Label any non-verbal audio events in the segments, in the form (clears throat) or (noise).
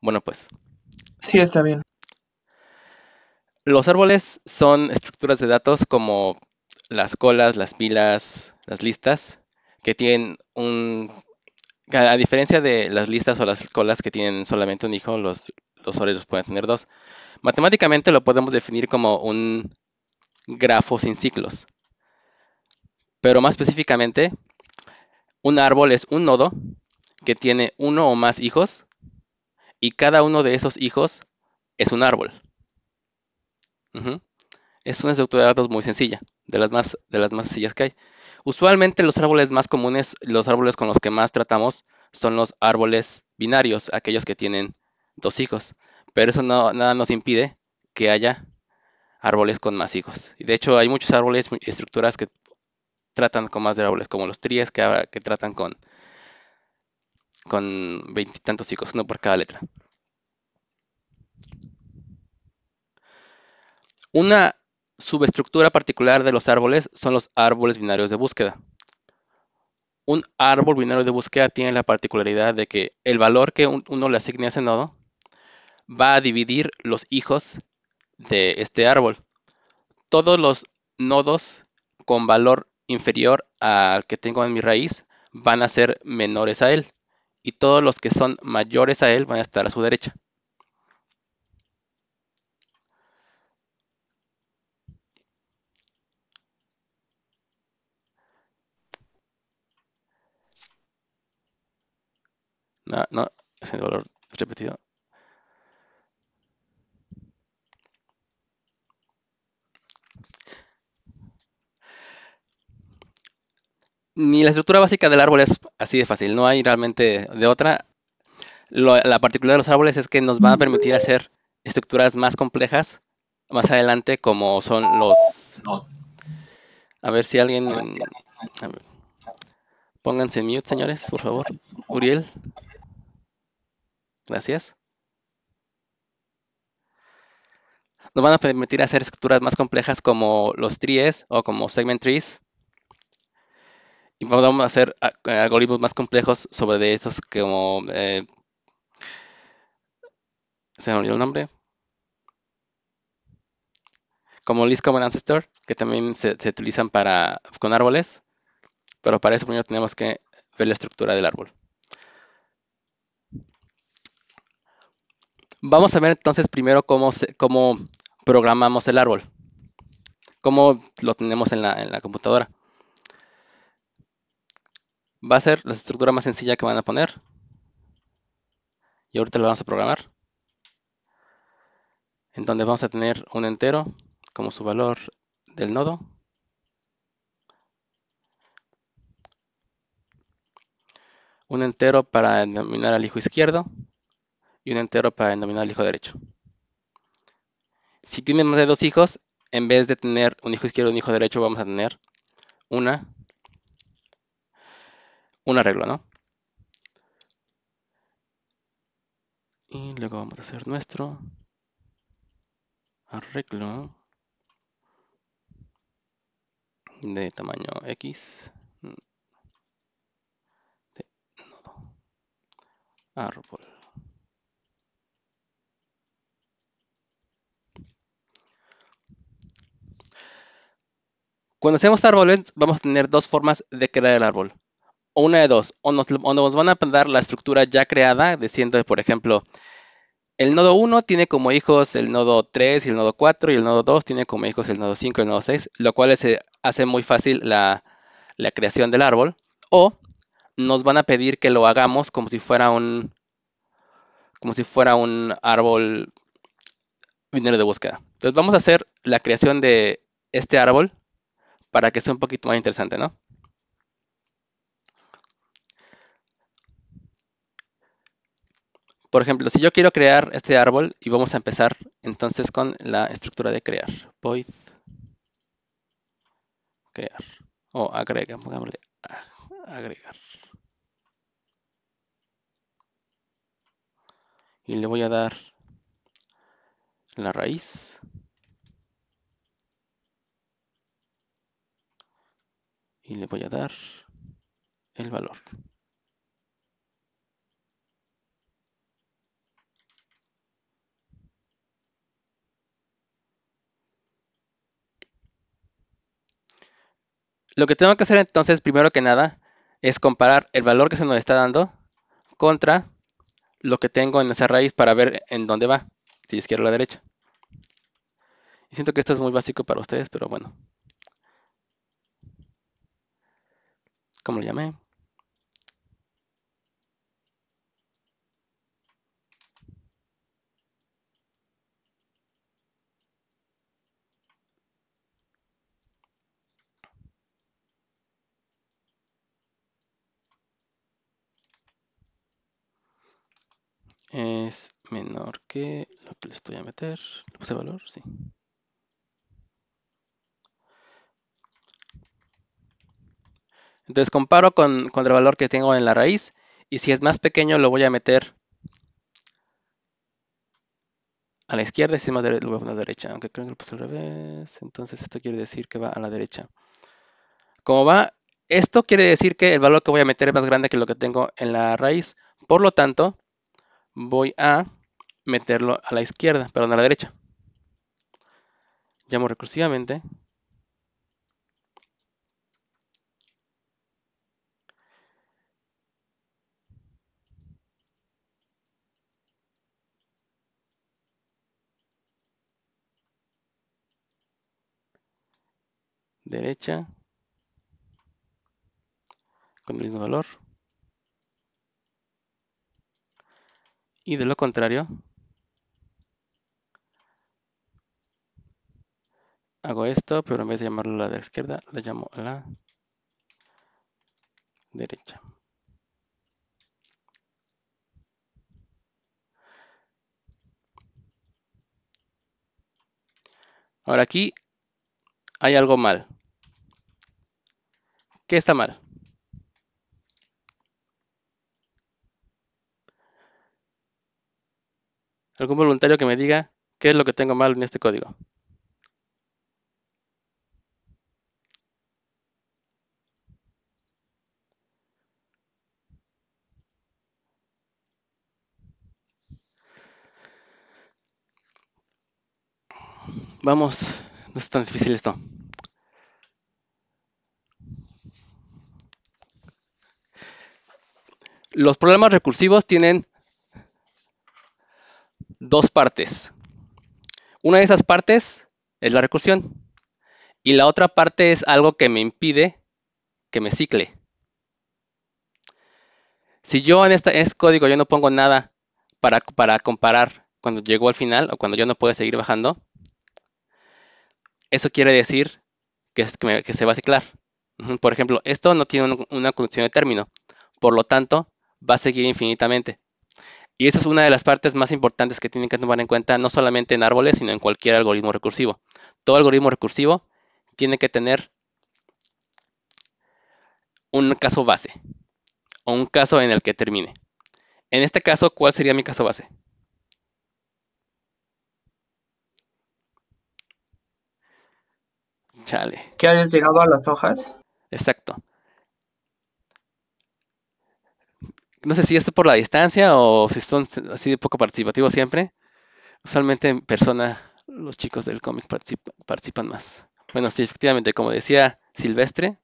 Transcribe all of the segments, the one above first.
Bueno, pues. Sí, está bien. Los árboles son estructuras de datos como las colas, las pilas, las listas, que tienen un... A diferencia de las listas o las colas que tienen solamente un hijo, los, los pueden tener dos. Matemáticamente lo podemos definir como un grafo sin ciclos. Pero más específicamente, un árbol es un nodo que tiene uno o más hijos y cada uno de esos hijos es un árbol. Es una estructura de datos muy sencilla, de las más, de las más sencillas que hay. Usualmente los árboles más comunes, los árboles con los que más tratamos, son los árboles binarios, aquellos que tienen dos hijos. Pero eso no, nada nos impide que haya árboles con más hijos. Y de hecho hay muchos árboles, estructuras que tratan con más de árboles, como los tríes que tratan con con veintitantos hijos, uno por cada letra. Una subestructura particular de los árboles son los árboles binarios de búsqueda. Un árbol binario de búsqueda tiene la particularidad de que el valor que uno le asigne a ese nodo va a dividir los hijos de este árbol. Todos los nodos con valor inferior al que tengo en mi raíz van a ser menores a él y todos los que son mayores a él van a estar a su derecha. No, no, ese el repetido. ni la estructura básica del árbol es así de fácil, no hay realmente de otra. la particularidad de los árboles es que nos van a permitir hacer estructuras más complejas más adelante, como son los. A ver si alguien. Pónganse en mute, señores, por favor. Uriel. Gracias. Nos van a permitir hacer estructuras más complejas como los tries o como segment trees y vamos a hacer eh, algoritmos más complejos sobre de estos como... Eh, se me olvidó el nombre. Como List Common Ancestor, que también se, utilizan para, con árboles, pero para eso primero tenemos que ver la estructura del árbol. Vamos a ver entonces primero cómo, cómo programamos el árbol, cómo lo tenemos en la computadora va a ser la estructura más sencilla que van a poner. Y ahorita lo vamos a programar. En donde vamos a tener un entero como su valor del nodo. Un entero para denominar al hijo izquierdo y un entero para denominar al hijo derecho. Si tienen más de dos hijos, en vez de tener un hijo izquierdo y un hijo derecho, vamos a tener una un arreglo, ¿no? Y luego vamos a hacer nuestro arreglo de tamaño X de nodo árbol. Cuando hacemos árboles, vamos a tener dos formas de crear el árbol o una de dos, o nos, van a dar la estructura ya creada, diciendo, por ejemplo, el nodo 1 tiene como hijos el nodo 3 y el nodo 4, y el nodo 2 tiene como hijos el nodo 5 y el nodo 6, lo cual hace muy fácil la, creación del árbol. O nos van a pedir que lo hagamos como si fuera un, como si fuera un árbol binario de búsqueda. Entonces vamos a hacer la creación de este árbol para que sea un poquito más interesante, ¿no? Por ejemplo, si yo quiero crear este árbol y vamos a empezar entonces con la estructura de crear. Void crear o agrega, pongámosle agregar. Y le voy a dar la raíz. Y le voy a dar el valor. Lo que tengo que hacer entonces, primero que nada, es comparar el valor que se nos está dando contra lo que tengo en esa raíz para ver en dónde va, si izquierda o la derecha. Y siento que esto es muy básico para ustedes, pero bueno. ¿Cómo lo llamé? es menor que lo que le estoy a meter. ¿Le puse valor? Sí. Entonces comparo con, el valor que tengo en la raíz y si es más pequeño lo voy a meter a la izquierda y si es más lo voy a poner a la derecha, aunque creo que lo puse al revés. Entonces esto quiere decir que va a la derecha. Como va, esto quiere decir que el valor que voy a meter es más grande que lo que tengo en la raíz. Por lo tanto, voy a meterlo a la izquierda, perdón, a la derecha. Llamo recursivamente. Derecha. Con el mismo valor. y de lo contrario hago esto, pero en vez de llamarlo la de la izquierda, lo llamo a la derecha. Ahora aquí hay algo mal. ¿Qué está mal? algún voluntario que me diga qué es lo que tengo mal en este código. Vamos, no es tan difícil esto. Los problemas recursivos tienen dos partes. Una de esas partes es la recursión y la otra parte es algo que me impide que me cicle. Si yo en este, código yo no pongo nada para, comparar cuando llego al final o cuando yo no puedo seguir bajando, eso quiere decir que, se va a ciclar. Por ejemplo, esto no tiene una condición de término, por lo tanto, va a seguir infinitamente. Y esa es una de las partes más importantes que tienen que tomar en cuenta, no solamente en árboles, sino en cualquier algoritmo recursivo. Todo algoritmo recursivo tiene que tener un caso base o un caso en el que termine. En este caso, ¿cuál sería mi caso base? Chale. ¿Que hayas llegado a las hojas? Exacto. No sé si esto por la distancia o si son así de poco participativos siempre. Usualmente en persona los chicos del cómic participan, más. Bueno, sí, efectivamente, como decía Silvestre,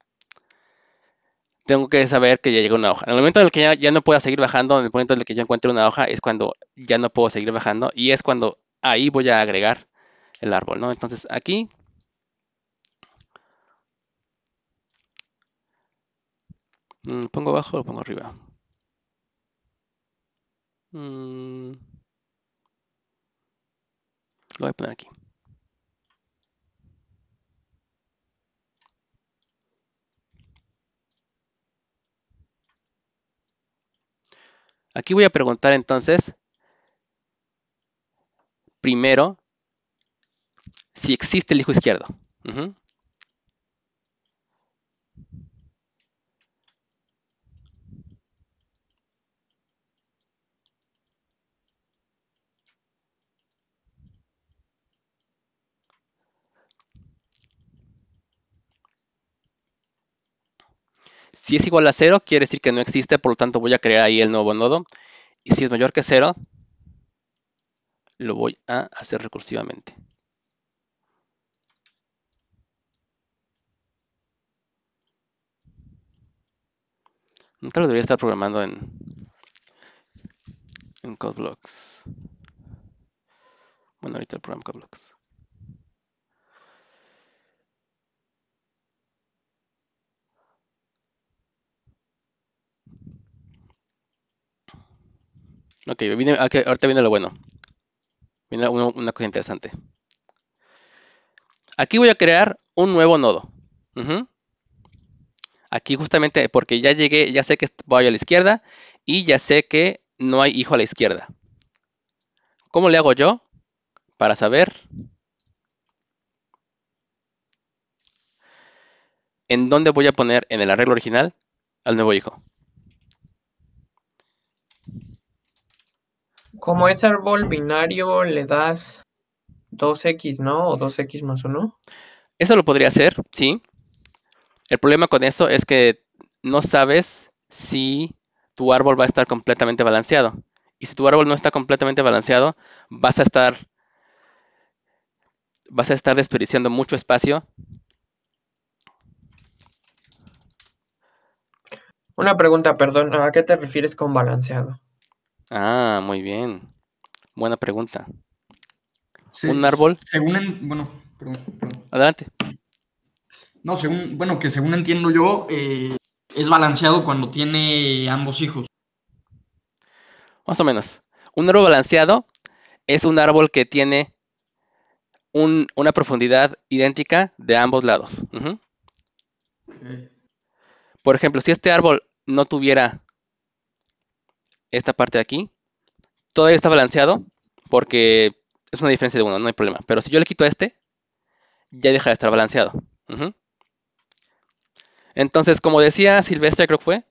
tengo que saber que ya llegó una hoja. En el momento en el que ya, no pueda seguir bajando, en el momento en el que yo encuentre una hoja, es cuando ya no puedo seguir bajando y es cuando ahí voy a agregar el árbol, ¿no? Entonces aquí mm, pongo abajo o lo pongo arriba. Mm. voy a poner aquí. Aquí voy a preguntar entonces, primero, si existe el hijo izquierdo. Si es igual a 0, quiere decir que no existe, por lo tanto voy a crear ahí el nuevo nodo. Y si es mayor que 0, lo voy a hacer recursivamente. No te lo debería estar programando en, en CodeBlocks. Bueno, ahorita el programa CodeBlocks. Ok, viene, ah, ahorita viene lo bueno. Viene una, cosa interesante. Aquí voy a crear un nuevo nodo. Aquí justamente porque ya llegué, ya sé que voy a la izquierda y ya sé que no hay hijo a la izquierda. ¿Cómo le hago yo para saber en dónde voy a poner en el arreglo original al nuevo hijo? Como es árbol binario, le das 2x, ¿no? O 2x más 1. Eso lo podría hacer, sí. El problema con eso es que no sabes si tu árbol va a estar completamente balanceado. Y si tu árbol no está completamente balanceado, vas a estar vas a estar desperdiciando mucho espacio. Una pregunta, perdón, ¿a qué te refieres con balanceado? Ah, muy bien. Buena pregunta. ¿Un árbol? Según, bueno, perdón, Adelante. No, según, bueno, que según entiendo yo, eh, es balanceado cuando tiene ambos hijos. Más o menos. Un árbol balanceado es un árbol que tiene una profundidad idéntica de ambos lados. Por ejemplo, si este árbol no tuviera esta parte de aquí, todavía está balanceado porque es una diferencia de uno, no hay problema. Pero si yo le quito este, ya deja de estar balanceado. Entonces, como decía Silvestre, creo que fue,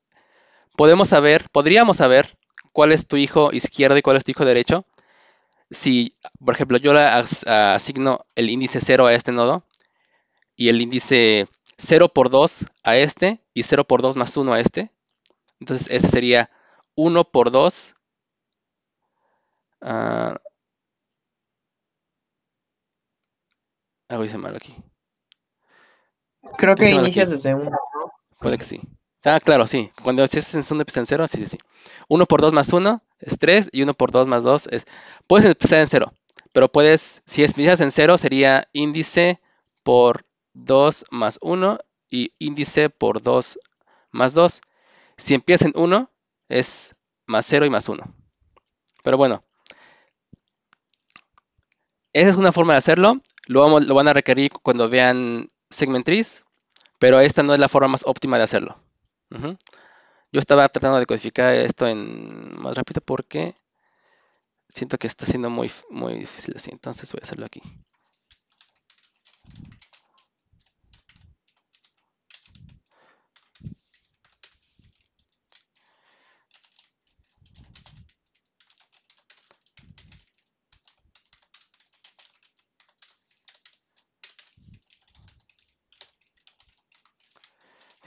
podemos saber, podríamos saber cuál es tu hijo izquierdo y cuál es tu hijo derecho. Si, por ejemplo, yo le asigno el índice 0 a este nodo y el índice 0 por 2 a este y 0 por 2 más 1 a este, entonces este sería 1 por 2. Uh, algo hice mal aquí. Creo que inicias desde 1. Puede que sí. Ah, claro, sí. Cuando inicias en empieza en 0, sí, sí, sí. 1 por 2 más 1 es 3 y 1 por 2 más 2 es... Puedes empezar en 0, pero puedes, si empiezas en 0 sería índice por 2 más 1 y índice por 2 más 2. Si empiezas en 1 es más 0 y más 1. Pero bueno, esa es una forma de hacerlo. Lo, van a requerir cuando vean segment pero esta no es la forma más óptima de hacerlo. Yo estaba tratando de codificar esto en más rápido porque siento que está siendo muy, muy difícil así. Entonces voy a hacerlo aquí.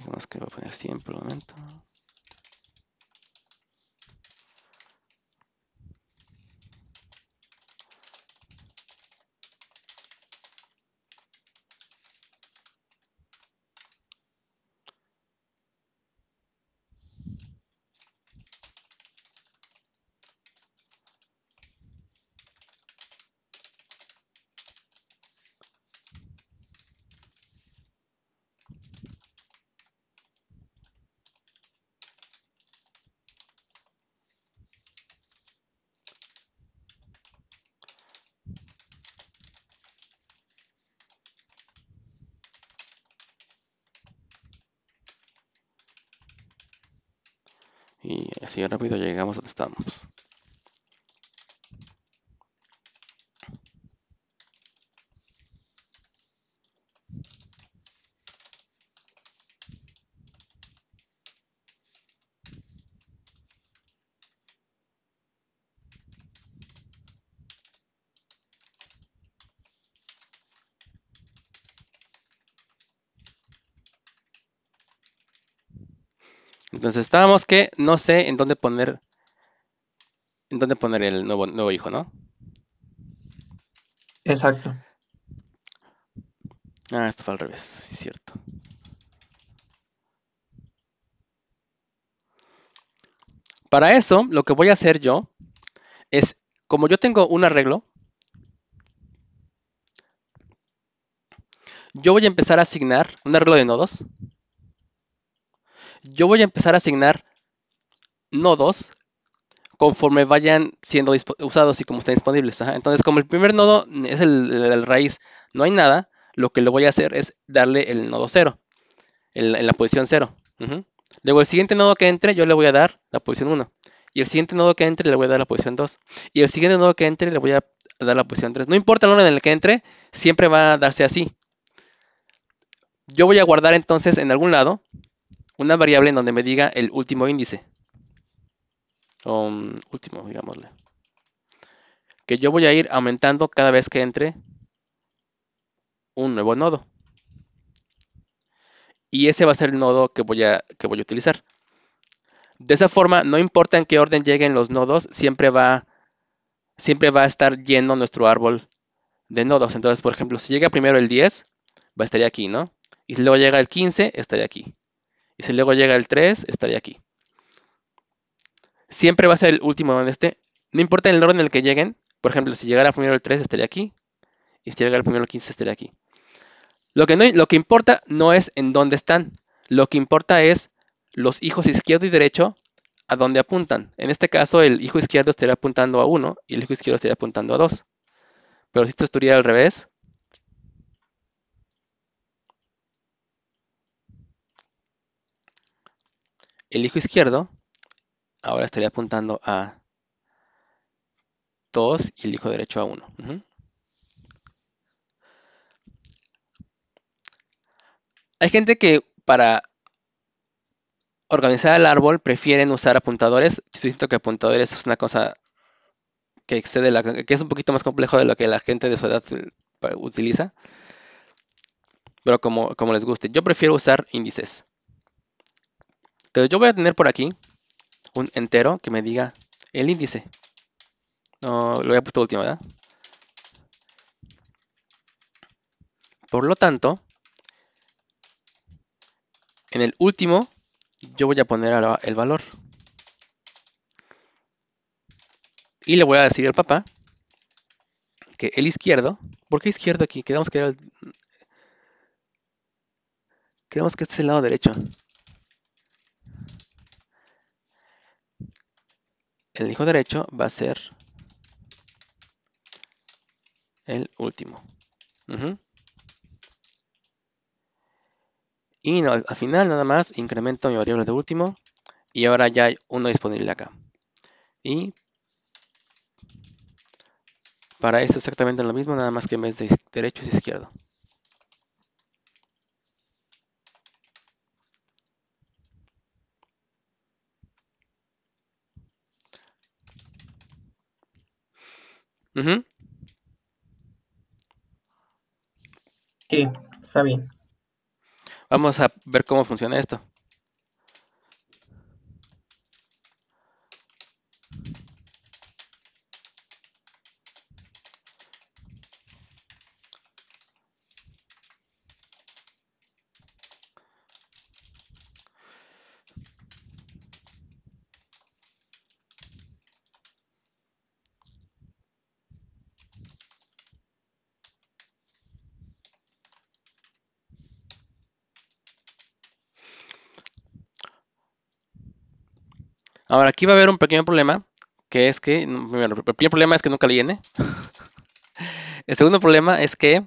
Tenemos que a poner siempre por momento. Y así rápido llegamos donde estamos. Entonces estábamos que no sé en dónde poner en dónde poner el nuevo, nuevo hijo, ¿no? Exacto. Ah, esto fue al revés, sí es cierto. Para eso, lo que voy a hacer yo es, como yo tengo un arreglo, yo voy a empezar a asignar un arreglo de nodos yo voy a empezar a asignar nodos conforme vayan siendo usados y como estén disponibles. Entonces, como el primer nodo es el, raíz, no hay nada, lo que le voy a hacer es darle el nodo 0, en la posición 0. Luego, el siguiente nodo que entre, yo le voy a dar la posición 1. Y el siguiente nodo que entre, le voy a dar la posición 2. Y el siguiente nodo que entre, le voy a dar la posición 3. No importa el orden en el que entre, siempre va a darse así. Yo voy a guardar entonces en algún lado una variable en donde me diga el último índice. O mm, último, digámosle. Que yo voy a ir aumentando cada vez que entre un nuevo nodo. Y ese va a ser el nodo que voy a, que voy a utilizar. De esa forma, no importa en qué orden lleguen los nodos, siempre va, siempre va a estar lleno nuestro árbol de nodos. Entonces, por ejemplo, si llega primero el 10, va a estar aquí, ¿no? Y si luego llega el 15, estaría aquí. Y si luego llega el 3, estaría aquí. Siempre va a ser el último donde esté. No importa el orden en el que lleguen. Por ejemplo, si llegara primero el 3, estaría aquí. Y si llegara primero el 15, estaría aquí. Lo que, no, lo que importa no es en dónde están. Lo que importa es los hijos izquierdo y derecho a dónde apuntan. En este caso, el hijo izquierdo estaría apuntando a 1 y el hijo izquierdo estaría apuntando a 2. Pero si esto estuviera al revés, El hijo izquierdo ahora estaría apuntando a 2 y el hijo derecho a 1. Hay gente que para organizar el árbol prefieren usar apuntadores. siento que apuntadores es una cosa que excede la, que es un poquito más complejo de lo que la gente de su edad eh, utiliza. Pero como les guste. Yo prefiero usar índices. Entonces yo voy a tener por aquí un entero que me diga el índice. No, lo había puesto último, ¿verdad? Por lo tanto, en el último yo voy a poner el valor. Y le voy a decir al papá que el izquierdo, ¿por qué izquierdo aquí? Quedamos que era el... que este es el lado derecho. el hijo derecho va a ser el último. Y al final nada más incremento mi variable de último y ahora ya hay uno disponible acá. Y para esto exactamente lo mismo, nada más que en de derecho es izquierdo. Sí, está bien. Vamos a ver cómo funciona esto. Ahora, aquí va a haber un pequeño problema, que es que, el primer problema es que nunca le llene. (laughs) el segundo problema es que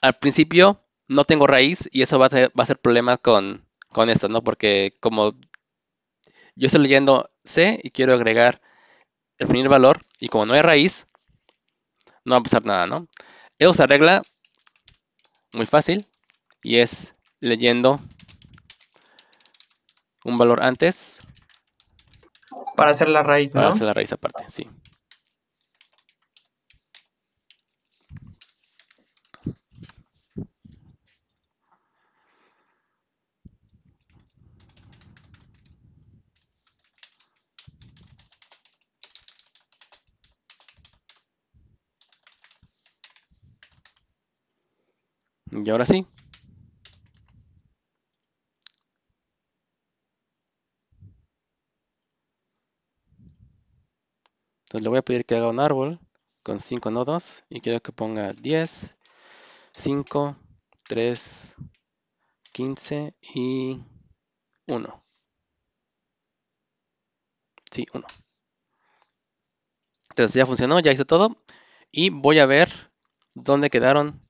al principio no tengo raíz y eso va a ser, problema con, con esto, ¿no? Porque como yo estoy leyendo C y quiero agregar el primer valor y como no hay raíz, no va a pasar nada, ¿no? Eso se arregla muy fácil y es leyendo un valor antes. Para hacer la raíz, Para hacer la raíz aparte, sí. Y ahora sí, Entonces le voy a pedir que haga un árbol con 5 nodos y quiero que ponga 10, 5, 3, 15 y 1. Sí, 1. Entonces ya funcionó, ya hice todo. Y voy a ver dónde quedaron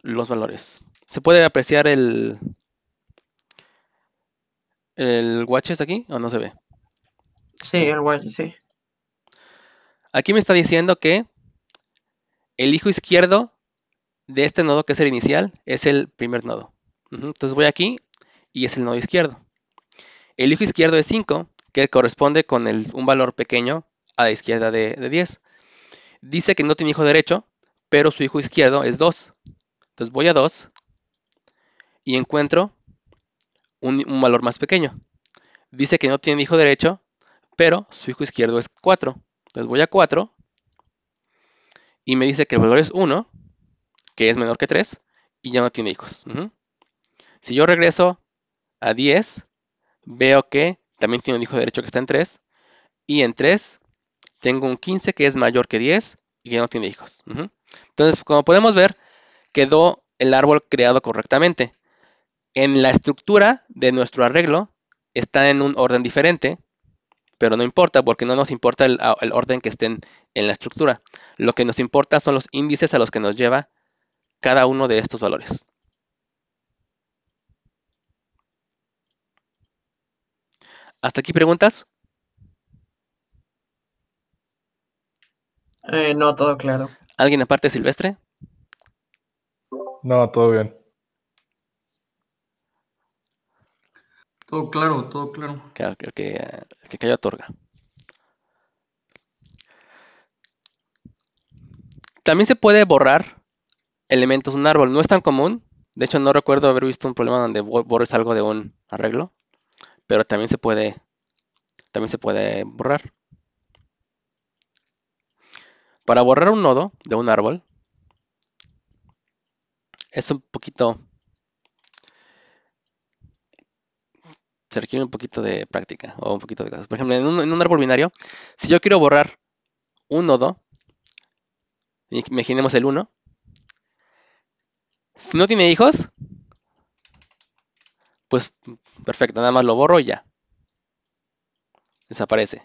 los valores. Se puede apreciar el, el watches este aquí o no se ve. Sí, el watches, sí. Aquí me está diciendo que el hijo izquierdo de este nodo que es el inicial es el primer nodo. Entonces voy aquí y es el nodo izquierdo. El hijo izquierdo es 5, que corresponde con un valor pequeño a la izquierda de, 10. Dice que no tiene hijo derecho, pero su hijo izquierdo es 2. Entonces voy a 2 y encuentro un, un valor más pequeño. Dice que no tiene hijo derecho, pero su hijo izquierdo es 4. Entonces voy a 4 y me dice que el valor es 1, que es menor que 3, y ya no tiene hijos. Si yo regreso a 10, veo que también tiene un hijo derecho que está en 3, y en 3 tengo un 15 que es mayor que 10 y ya no tiene hijos. Entonces, como podemos ver, quedó el árbol creado correctamente. En la estructura de nuestro arreglo está en un orden diferente, pero no importa porque no nos importa el, orden que estén en la estructura. Lo que nos importa son los índices a los que nos lleva cada uno de estos valores. ¿Hasta aquí preguntas? Eh, no, todo claro. ¿Alguien aparte silvestre? No, todo bien. Todo claro, todo claro. Que, que, que, que, otorga. También se puede borrar elementos de un árbol. No es tan común. De hecho, no recuerdo haber visto un problema donde borres algo de un arreglo. Pero también se puede, también se puede borrar. Para borrar un nodo de un árbol es un poquito se requiere un poquito de práctica o un poquito de cosas. Por ejemplo, en un, en un árbol binario, si yo quiero borrar un nodo, imaginemos el 1, si no tiene hijos, pues perfecto, nada más lo borro y ya. Desaparece.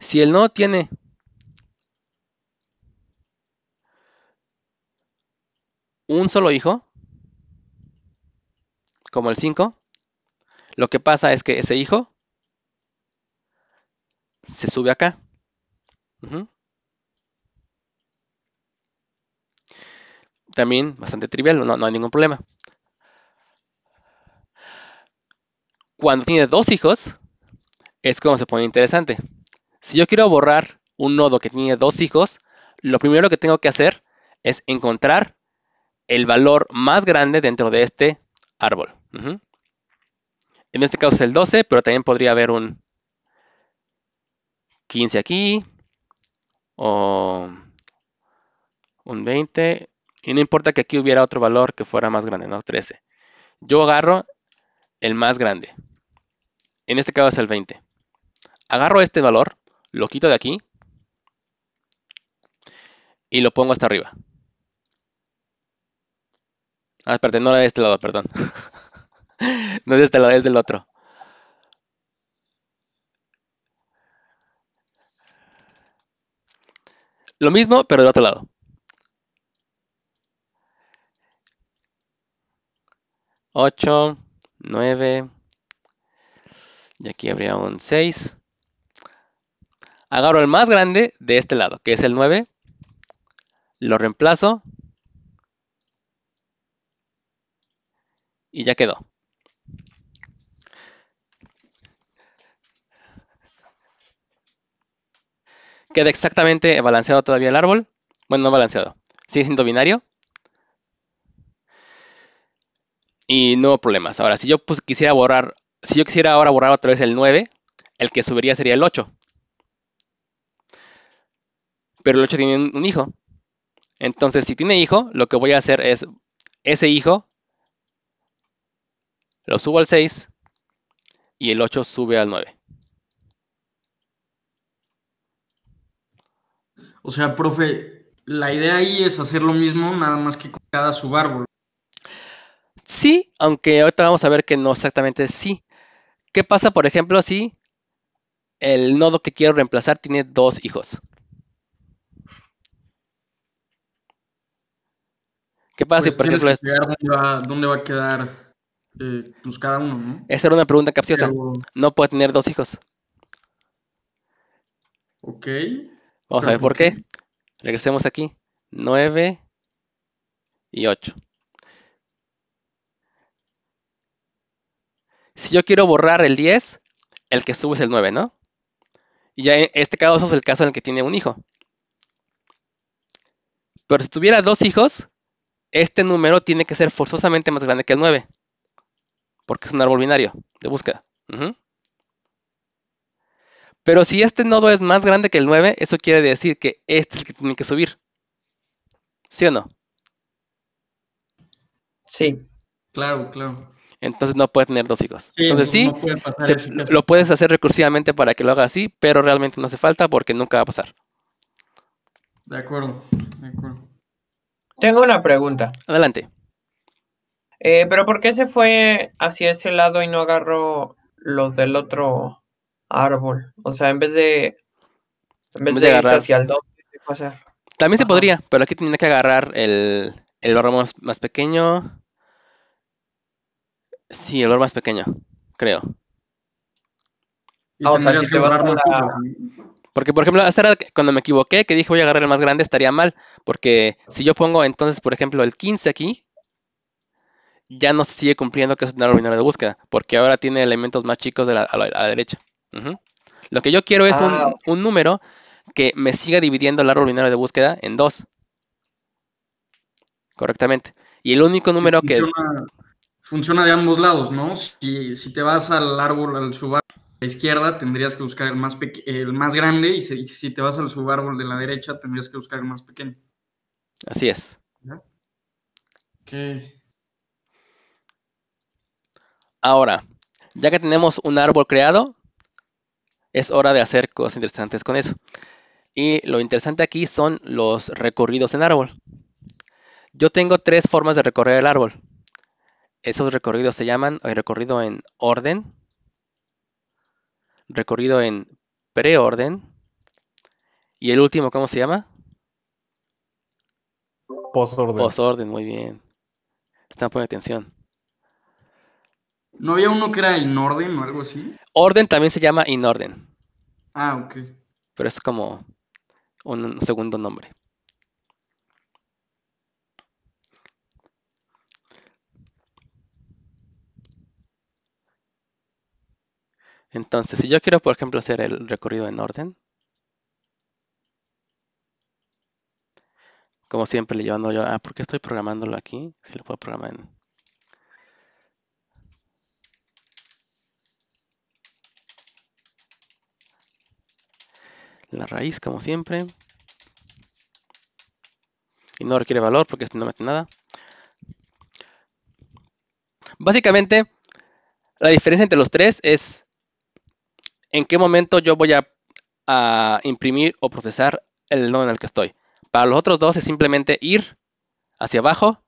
Si el nodo tiene un solo hijo, como el 5, lo que pasa es que ese hijo se sube acá. También bastante trivial, no, no hay ningún problema. Cuando tiene dos hijos, es como se pone interesante. Si yo quiero borrar un nodo que tiene dos hijos, lo primero que tengo que hacer es encontrar el valor más grande dentro de este árbol. En este caso es el 12, pero también podría haber un 15 aquí o un 20. Y no importa que aquí hubiera otro valor que fuera más grande, ¿no? 13. Yo agarro el más grande. En este caso es el 20. Agarro este valor, lo quito de aquí y lo pongo hasta arriba. Ah, espérate, no era de este lado, perdón. (laughs) (laughs) No es, lado, es del otro. Lo mismo, pero del otro lado. Ocho, nueve. Y aquí habría un 6. Agarro el más grande de este lado, que es el 9. Lo reemplazo. Y ya quedó. Queda exactamente balanceado todavía el árbol. Bueno, no balanceado. Sigue siendo binario. Y no hubo problemas. Ahora, si yo quisiera borrar, si yo quisiera ahora borrar otra vez el 9, el que subiría sería el 8. Pero el 8 tiene un hijo. Entonces, si tiene hijo, lo que voy a hacer es ese hijo lo subo al 6 y el 8 sube al 9. O sea, profe, la idea ahí es hacer lo mismo, nada más que con cada subárbol. Sí, aunque ahorita vamos a ver que no exactamente sí. ¿Qué pasa, por ejemplo, si el nodo que quiero reemplazar tiene dos hijos? ¿Qué pasa si, pues por ejemplo, dónde, va, dónde, va, a quedar eh, pues, cada uno? Esa era una pregunta capciosa. No puede tener dos hijos. Ok. Vamos a ver por qué. Regresemos aquí. 9 y 8. Si yo quiero borrar el 10, el que sube es el 9, ¿no? Y ya en este caso es el caso en el que tiene un hijo. Pero si tuviera dos hijos, este número tiene que ser forzosamente más grande que el 9. Porque es un árbol binario de búsqueda. Pero si este nodo es más grande que el 9, eso quiere decir que este es el que tiene que subir. ¿Sí o no? Sí. Claro, claro. Entonces no puede tener dos hijos. Entonces sí, lo puedes hacer recursivamente para que lo haga así, pero realmente no hace falta porque nunca va a pasar. De acuerdo, de acuerdo. Tengo una pregunta. Adelante. Eh, pero ¿por qué se fue hacia ese lado y no agarró los del otro árbol. O sea, en vez de. En vez, de, agarrar. hacia el doble, También se podría, pero aquí tenía que agarrar el, el valor más, pequeño. Sí, el barro más pequeño, creo. Ah, porque, por ejemplo, hasta cuando me equivoqué, que dije voy a agarrar el más grande, estaría mal. Porque si yo pongo entonces, por ejemplo, el 15 aquí, ya no se sigue cumpliendo que es un árbol de búsqueda, porque ahora tiene elementos más chicos de a la derecha. Lo que yo quiero es ah, un, número que me siga dividiendo el árbol binario de búsqueda en dos. Correctamente. Y el único número que. Funciona de ambos lados, ¿no? Si, te vas al árbol, al subárbol de la izquierda, tendrías que buscar el más, grande. Y si, te vas al subárbol de la derecha, tendrías que buscar el más pequeño. Así es. Ahora, ya que tenemos un árbol creado, es hora de hacer cosas interesantes con eso. Y lo interesante aquí son los recorridos en árbol. Yo tengo tres formas de recorrer el árbol. Esos recorridos se llaman el eh, recorrido en orden, recorrido en preorden y el último, ¿cómo se llama? Postorden. Postorden, muy bien. Están poniendo atención. ¿No había uno que era Inorden o algo así? Orden también se llama Inorden. Ah, ok. Pero es como un segundo nombre. Entonces, si yo quiero, por ejemplo, hacer el recorrido en orden, como siempre le llevando yo, ah, ¿por qué estoy programándolo aquí? Si lo puedo programar en la raíz como siempre. Y no requiere valor porque este no mete nada. Básicamente, la diferencia entre los tres es en qué momento yo voy a, imprimir o procesar el nodo en el que estoy. Para los otros dos es simplemente ir hacia abajo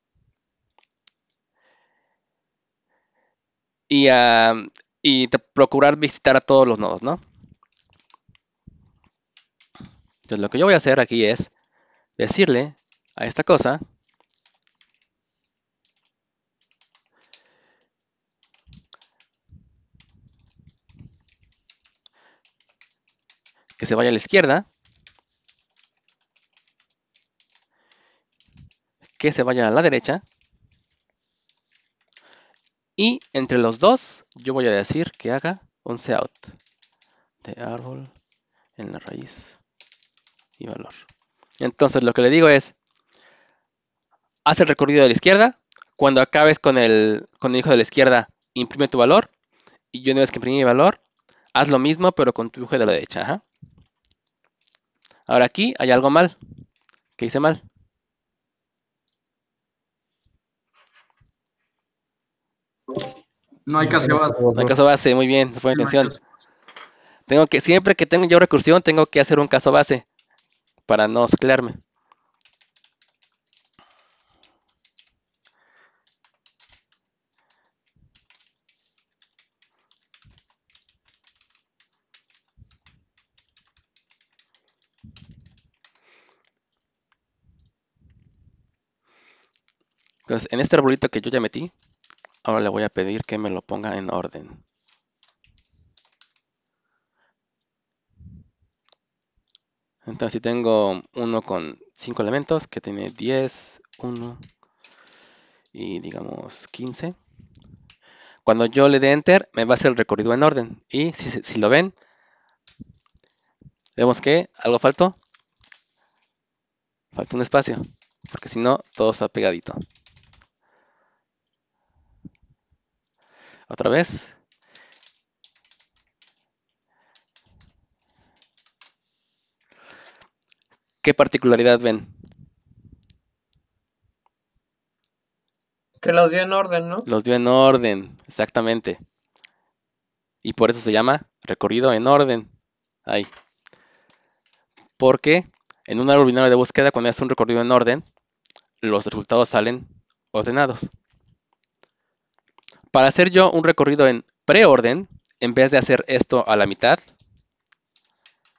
y, ah, y procurar visitar a todos los nodos, ¿no? Entonces lo que yo voy a hacer aquí es decirle a esta cosa que se vaya a la izquierda, que se vaya a la derecha, y entre los dos yo voy a decir que haga un out de árbol en la raíz y valor. Entonces lo que le digo es, haz el recorrido de la izquierda, cuando acabes con el, con el hijo de la izquierda, imprime tu valor, y yo una vez que imprime mi valor, haz lo mismo pero con tu hijo de la derecha. Ahora aquí hay algo mal, que hice mal. No hay caso base. No hay caso base, muy bien, fue intención. Tengo que, siempre que tengo yo recursión, tengo que hacer un caso base para no osclearme Entonces, en este arbolito que yo ya metí, ahora le voy a pedir que me lo ponga en orden. Entonces si tengo uno con 5 elementos que tiene 10, 1 y digamos 15. Cuando yo le dé enter me va a hacer el recorrido en orden. Y si, si lo ven, vemos que algo faltó. Falta un espacio, porque si no, todo está pegadito. Otra vez. ¿Qué particularidad ven? Que los dio en orden, ¿no? Los dio en orden, exactamente. Y por eso se llama recorrido en orden. Ahí. Porque en un árbol binario de búsqueda, cuando haces un recorrido en orden, los resultados salen ordenados. Para hacer yo un recorrido en preorden, en vez de hacer esto a la mitad,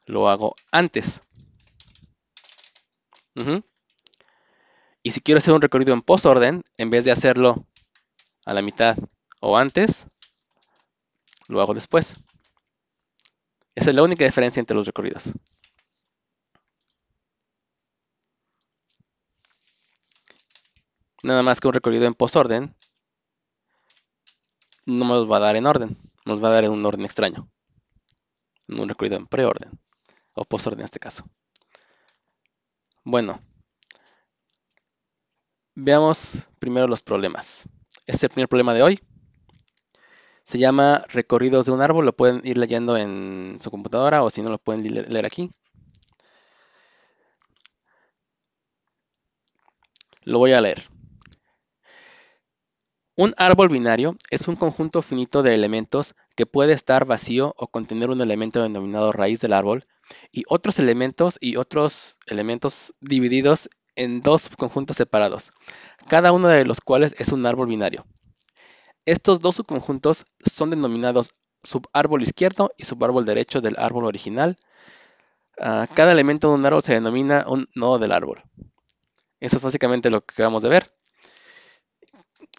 lo hago antes. Y si quiero hacer un recorrido en postorden, en vez de hacerlo a la mitad o antes, lo hago después. Esa es la única diferencia entre los recorridos. Nada más que un recorrido en postorden no nos va a dar en orden, nos va a dar en un orden extraño, un recorrido en preorden o postorden en este caso. Bueno, veamos primero los problemas. Este es el primer problema de hoy. Se llama recorridos de un árbol, lo pueden ir leyendo en su computadora o si no lo pueden leer aquí. Lo voy a leer. Un árbol binario es un conjunto finito de elementos que puede estar vacío o contener un elemento denominado raíz del árbol y otros elementos y otros elementos divididos en dos subconjuntos separados, cada uno de los cuales es un árbol binario. Estos dos subconjuntos son denominados subárbol izquierdo y subárbol derecho del árbol original. Ah, cada elemento de un árbol se denomina un nodo del árbol. Eso es básicamente lo que acabamos de ver.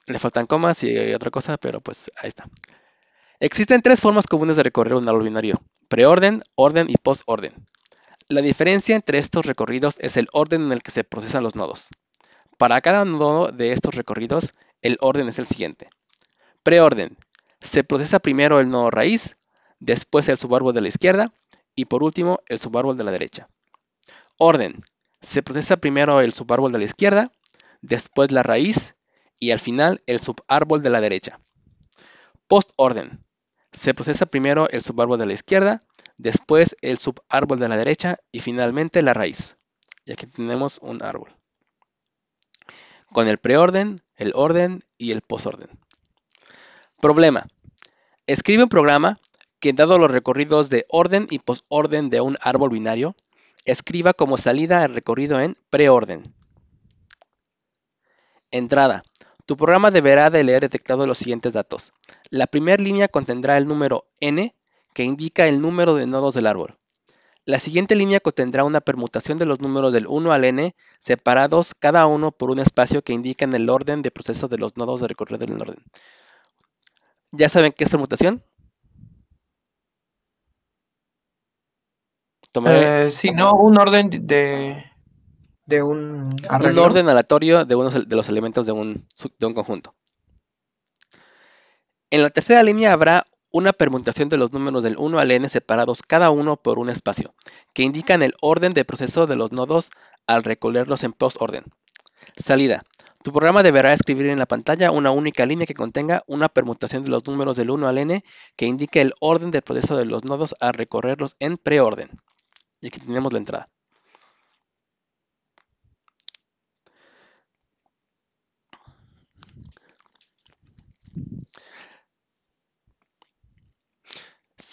Le faltan comas y otra cosa, pero pues ahí está. Existen tres formas comunes de recorrer un árbol binario, preorden, orden y postorden. La diferencia entre estos recorridos es el orden en el que se procesan los nodos. Para cada nodo de estos recorridos, el orden es el siguiente. Preorden. Se procesa primero el nodo raíz, después el subárbol de la izquierda y por último el subárbol de la derecha. Orden. Se procesa primero el subárbol de la izquierda, después la raíz y al final el subárbol de la derecha. Postorden se procesa primero el subárbol de la izquierda, después el subárbol de la derecha y finalmente la raíz. ya que tenemos un árbol. Con el preorden, el orden y el posorden. Problema. Escribe un programa que dado los recorridos de orden y posorden de un árbol binario, escriba como salida el recorrido en preorden. Entrada. Tu programa deberá de leer detectado los siguientes datos. La primera línea contendrá el número n, que indica el número de nodos del árbol. La siguiente línea contendrá una permutación de los números del 1 al n, separados cada uno por un espacio que indica el orden de proceso de los nodos de recorrido del orden. ¿Ya saben qué es permutación? Si eh, sí, no, un orden de, un Un orden aleatorio de, de los elementos de de un conjunto. En la tercera línea habrá una permutación de los números del 1 al n separados cada uno por un espacio, que indican el orden de proceso de los nodos al recolerlos en post-orden. Salida. Tu programa deberá escribir en la pantalla una única línea que contenga una permutación de los números del 1 al n que indique el orden de proceso de los nodos al recorrerlos en preorden. Y aquí tenemos la entrada.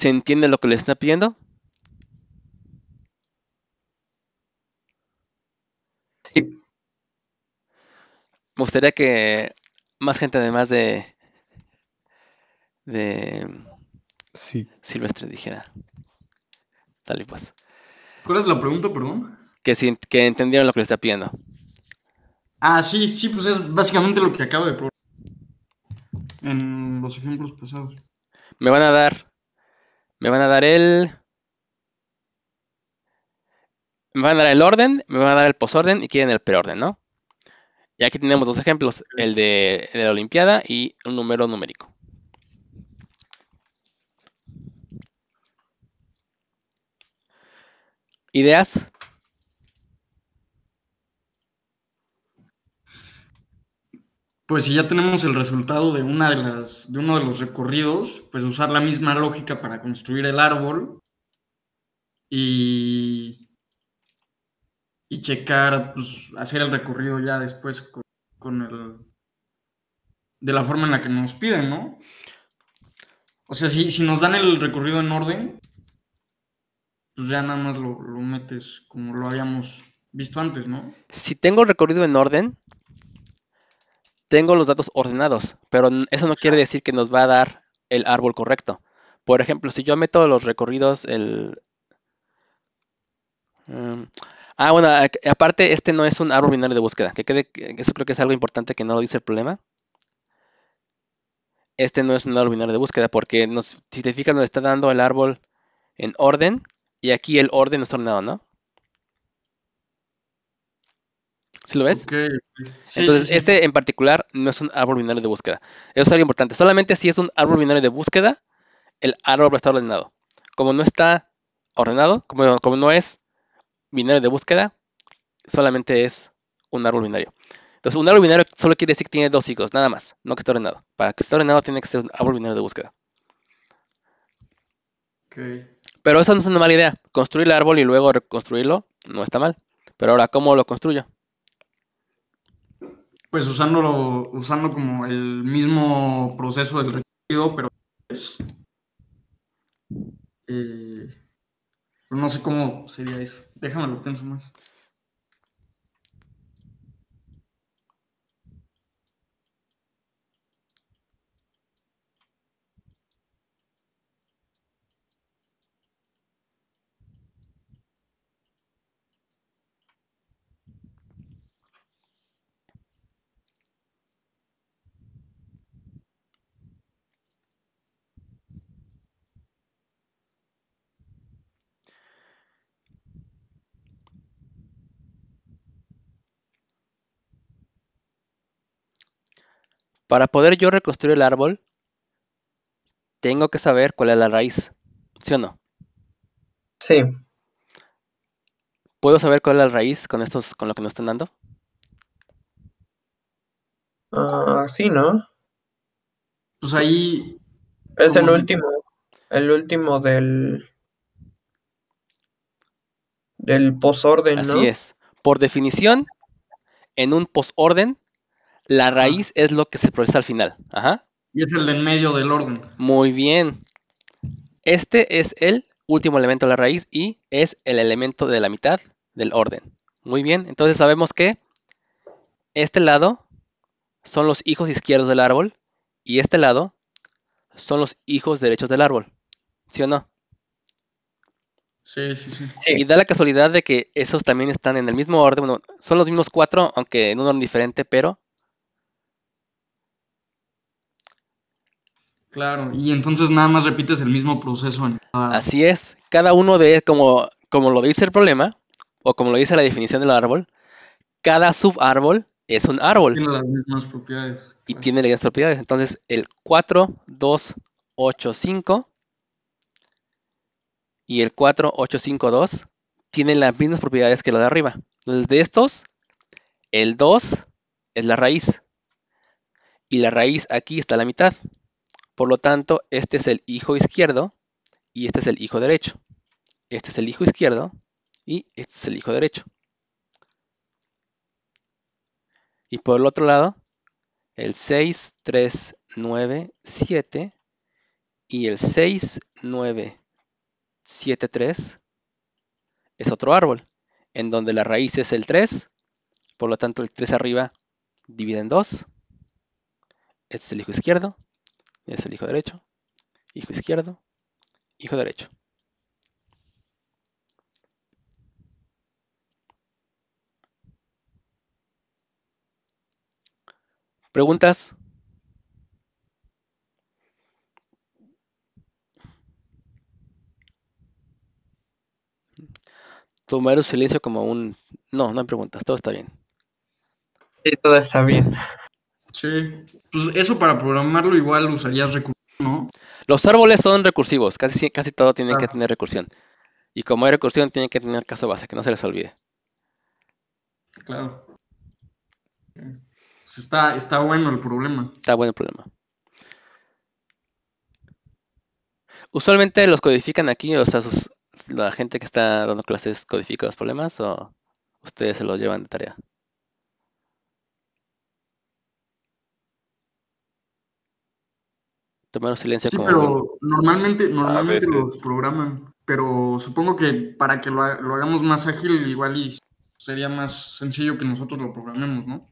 ¿Se entiende lo que le está pidiendo? Sí. Me gustaría que más gente además de de sí. Silvestre dijera. Dale, pues. ¿Cuál es la pregunta, perdón? Que, si, entendieron lo que le está pidiendo. Ah, sí, sí, pues es básicamente lo que acabo de probar en los ejemplos pasados. Me van a dar me van a dar el... Me van a dar el orden, me van a dar el posorden y quieren el preorden, ¿no? Y aquí tenemos dos ejemplos, el de, de la Olimpiada y un número numérico. Ideas. pues si ya tenemos el resultado de, una de, las, de uno de los recorridos, pues usar la misma lógica para construir el árbol y, y checar, pues hacer el recorrido ya después con, el... de la forma en la que nos piden, ¿no? O sea, si, nos dan el recorrido en orden, pues ya nada más lo, lo metes como lo habíamos visto antes, ¿no? Si tengo el recorrido en orden, tengo los datos ordenados, pero eso no quiere decir que nos va a dar el árbol correcto. Por ejemplo, si yo meto los recorridos, el... Mm, ah, bueno, aparte este no es un árbol binario de búsqueda, que eso creo que es algo importante que no lo dice el problema. Este no es un árbol binario de búsqueda porque nos, si te fijas nos está dando el árbol en orden y aquí el orden está ordenado, ¿no? ¿Sí lo ves? Entonces, este en particular no es un árbol binario de búsqueda. Eso es algo importante. Solamente si es un árbol binario de búsqueda, el árbol está ordenado. Como no está ordenado, como, no es binario de búsqueda, solamente es un árbol binario. Entonces, un árbol binario solo quiere decir que tiene dos hijos, nada más, no que esté ordenado. Para que esté ordenado tiene que ser un árbol binario de búsqueda. Pero eso no es una mala idea. Construir el árbol y luego reconstruirlo no está mal. Pero ahora, ¿cómo lo construyo? pues usándolo, usando como el mismo proceso del recorrido, pero pues, eh, pues no sé cómo sería eso. Déjame lo pienso más. Para poder yo reconstruir el árbol, tengo que saber cuál es la raíz, ¿sí o no? Sí. ¿Puedo saber cuál es la raíz con estos, con lo que nos están dando? Ah, sí, ¿no? Pues ahí. Es el último. El último del. Del posorden, ¿no? Así es. Por definición, en un posorden la raíz es lo que se procesa al final. Ajá. Y es el de en medio del orden. Muy bien. Este es el último elemento de la raíz y es el elemento de la mitad del orden. Muy bien, entonces sabemos que este lado son los hijos izquierdos del árbol y este lado son los hijos derechos del árbol. ¿Sí o no? Sí, sí, sí. sí. Y da la casualidad de que esos también están en el mismo orden. Bueno, son los mismos cuatro, aunque en un orden diferente, pero Claro, y entonces nada más repites el mismo proceso. Así es, cada uno de, como, como lo dice el problema, o como lo dice la definición del árbol, cada subárbol es un árbol. Tiene las mismas propiedades. Y tiene las mismas propiedades. Entonces, el 4, 2, 8, 5 y el 4, 8, 5, 2 tienen las mismas propiedades que lo de arriba. Entonces, de estos, el 2 es la raíz. Y la raíz aquí está la mitad. Por lo tanto, este es el hijo izquierdo y este es el hijo derecho. Este es el hijo izquierdo y este es el hijo derecho. Y por el otro lado, el 6, 3, 9, 7 y el 6, 9, 7, 3 es otro árbol, en donde la raíz es el 3, por lo tanto el 3 arriba divide en 2, este es el hijo izquierdo es el hijo derecho, hijo izquierdo, hijo derecho. ¿Preguntas? Tomar un silencio como un... No, no hay preguntas, todo está bien. Sí, todo está bien. Sí. Pues eso para programarlo igual usarías recursión. ¿no? Los árboles son recursivos, casi, casi todo tiene que tener recursión. Y como hay recursión, tiene que tener caso base, que no se les olvide. Claro. está, está bueno el problema. Está bueno el problema. Usualmente los codifican aquí, o sea, la gente que está dando clases codifica los problemas o ustedes se los llevan de tarea. silencio sí, pero normalmente, normalmente los programan, pero supongo que para que lo, hagamos más ágil igual sería más sencillo que nosotros lo programemos, ¿no?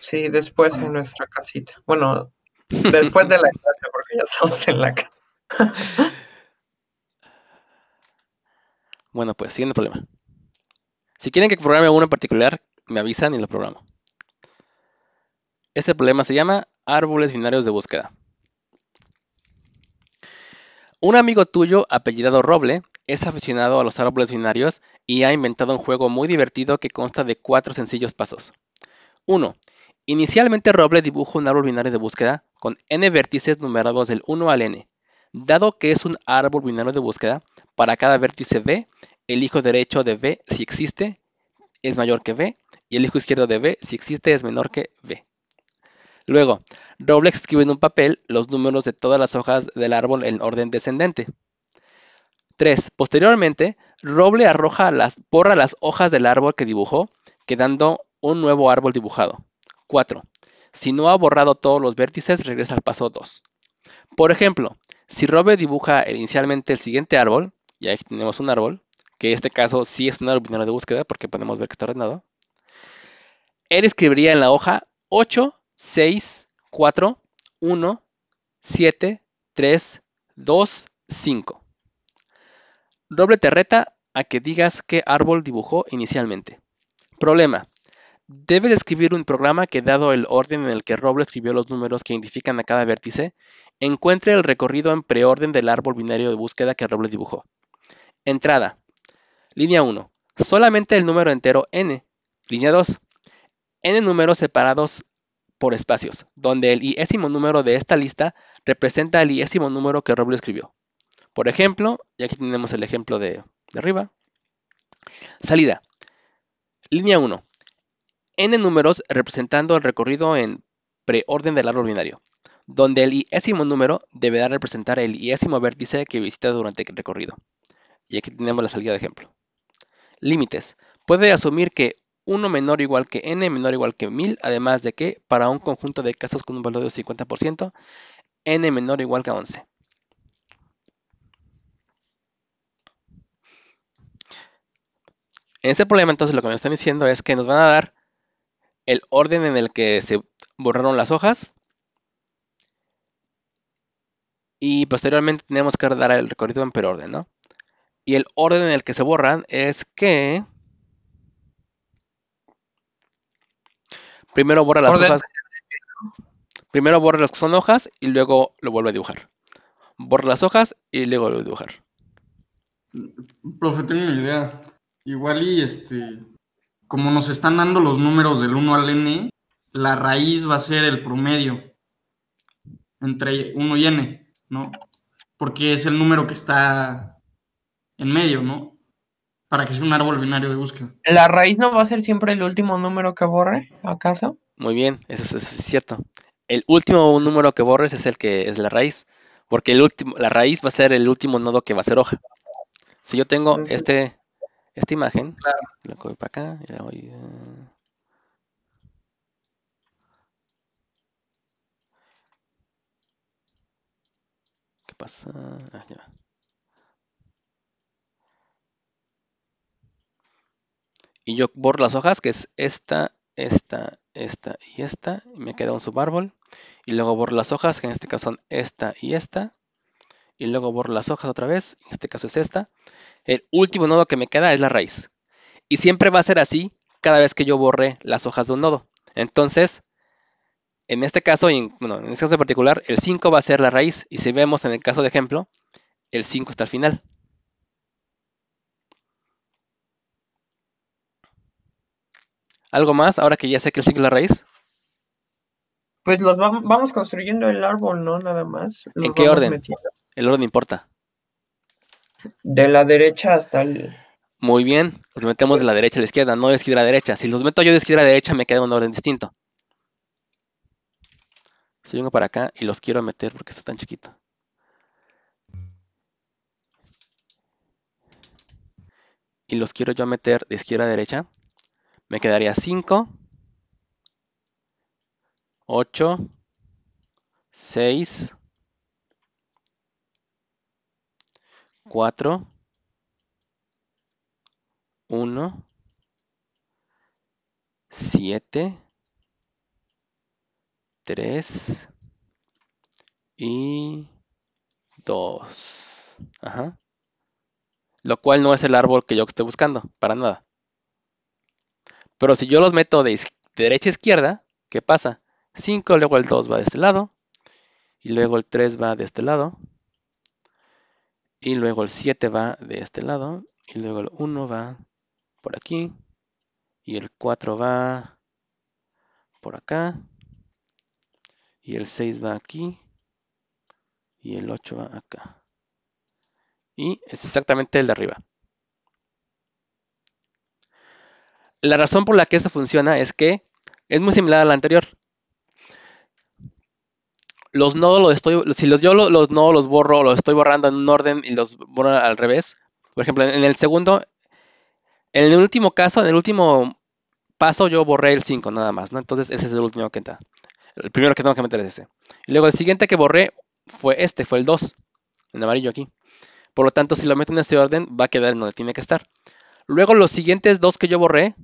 Sí, después en nuestra casita. Bueno, después de la clase, porque ya estamos en la casa. (laughs) bueno, pues, siguiente problema. Si quieren que programe uno en particular, me avisan y lo programo. Este problema se llama árboles binarios de búsqueda. Un amigo tuyo, apellidado Roble, es aficionado a los árboles binarios y ha inventado un juego muy divertido que consta de cuatro sencillos pasos. 1. Inicialmente Roble dibuja un árbol binario de búsqueda con n vértices numerados del 1 al n. Dado que es un árbol binario de búsqueda, para cada vértice b, el hijo derecho de b, si existe, es mayor que b, y el hijo izquierdo de b, si existe, es menor que b. Luego, Roble escribe en un papel los números de todas las hojas del árbol en orden descendente. 3. Posteriormente, Roble borra las hojas del árbol que dibujó, quedando un nuevo árbol dibujado. 4. Si no ha borrado todos los vértices, regresa al paso 2. Por ejemplo, si Roble dibuja inicialmente el siguiente árbol, y ahí tenemos un árbol, que en este caso sí es un árbol de búsqueda porque podemos ver que está ordenado, él escribiría en la hoja 8 6, 4, 1, 7, 3, 2, 5. Doble te reta a que digas qué árbol dibujó inicialmente. Problema. Debes escribir un programa que, dado el orden en el que Roble escribió los números que identifican a cada vértice, encuentre el recorrido en preorden del árbol binario de búsqueda que Roble dibujó. Entrada. Línea 1. Solamente el número entero n. Línea 2. n números separados por espacios, donde el iésimo número de esta lista representa el iésimo número que Robles escribió. Por ejemplo, y aquí tenemos el ejemplo de, arriba. Salida. Línea 1. N números representando el recorrido en preorden del árbol binario, donde el iésimo número deberá representar el iésimo vértice que visita durante el recorrido. Y aquí tenemos la salida de ejemplo. Límites. Puede asumir que 1 menor o igual que n menor o igual que 1000, además de que para un conjunto de casos con un valor de 50%, n menor o igual que 11. En este problema entonces lo que nos están diciendo es que nos van a dar el orden en el que se borraron las hojas y posteriormente tenemos que dar el recorrido en per orden, ¿no? Y el orden en el que se borran es que Primero borra las hojas. Primero borra las son hojas y luego lo vuelve a dibujar. Borra las hojas y luego lo vuelve a dibujar. Profe, tengo una idea. Igual y este, como nos están dando los números del 1 al n, la raíz va a ser el promedio entre 1 y n, ¿no? Porque es el número que está en medio, ¿no? Para que sea un árbol binario de búsqueda. ¿La raíz no va a ser siempre el último número que borre, acaso? Muy bien, eso, es cierto. El último número que borres es el que es la raíz, porque el último, la raíz va a ser el último nodo que va a ser hoja. Si yo tengo este, esta imagen, la para acá y la voy ¿Qué pasa? Ah, ya. y yo borro las hojas, que es esta, esta, esta y esta, y me queda un subárbol, y luego borro las hojas, que en este caso son esta y esta, y luego borro las hojas otra vez, en este caso es esta. El último nodo que me queda es la raíz. Y siempre va a ser así cada vez que yo borre las hojas de un nodo. Entonces, en este caso, en, bueno, en este caso particular, el 5 va a ser la raíz. Y si vemos en el caso de ejemplo, el 5 está al final. ¿Algo más ahora que ya sé que el ciclo de raíz? Pues los vamos construyendo el árbol, ¿no? Nada más. ¿En qué orden? El orden importa. De la derecha hasta el... Muy bien, los pues metemos de la derecha a la izquierda, no de izquierda a la derecha. Si los meto yo de izquierda a la derecha, me queda un orden distinto. Si vengo para acá y los quiero meter porque está tan chiquito. Y los quiero yo meter de izquierda a derecha me quedaría 5, 8, 6, 4, 1, 7, 3 y 2. Ajá. Lo cual no es el árbol que yo estoy buscando, para nada. Pero si yo los meto de, derecha a izquierda, ¿qué pasa? 5, luego el 2 va de este lado, y luego el 3 va de este lado, y luego el 7 va de este lado, y luego el 1 va por aquí, y el 4 va por acá, y el 6 va aquí, y el 8 va acá. Y es exactamente el de arriba. La razón por la que esto funciona es que es muy similar a la anterior. Los nodos los estoy, si los, yo los, nodos los borro, los estoy borrando en un orden y los borro al revés. Por ejemplo, en el segundo, en el último caso, en el último paso yo borré el 5 nada más, Entonces ese es el último que entra. El primero que tengo que meter es ese. Y luego el siguiente que borré fue este, fue el 2, en amarillo aquí. Por lo tanto, si lo meto en este orden, va a quedar en donde tiene que estar. Luego los siguientes dos que yo borré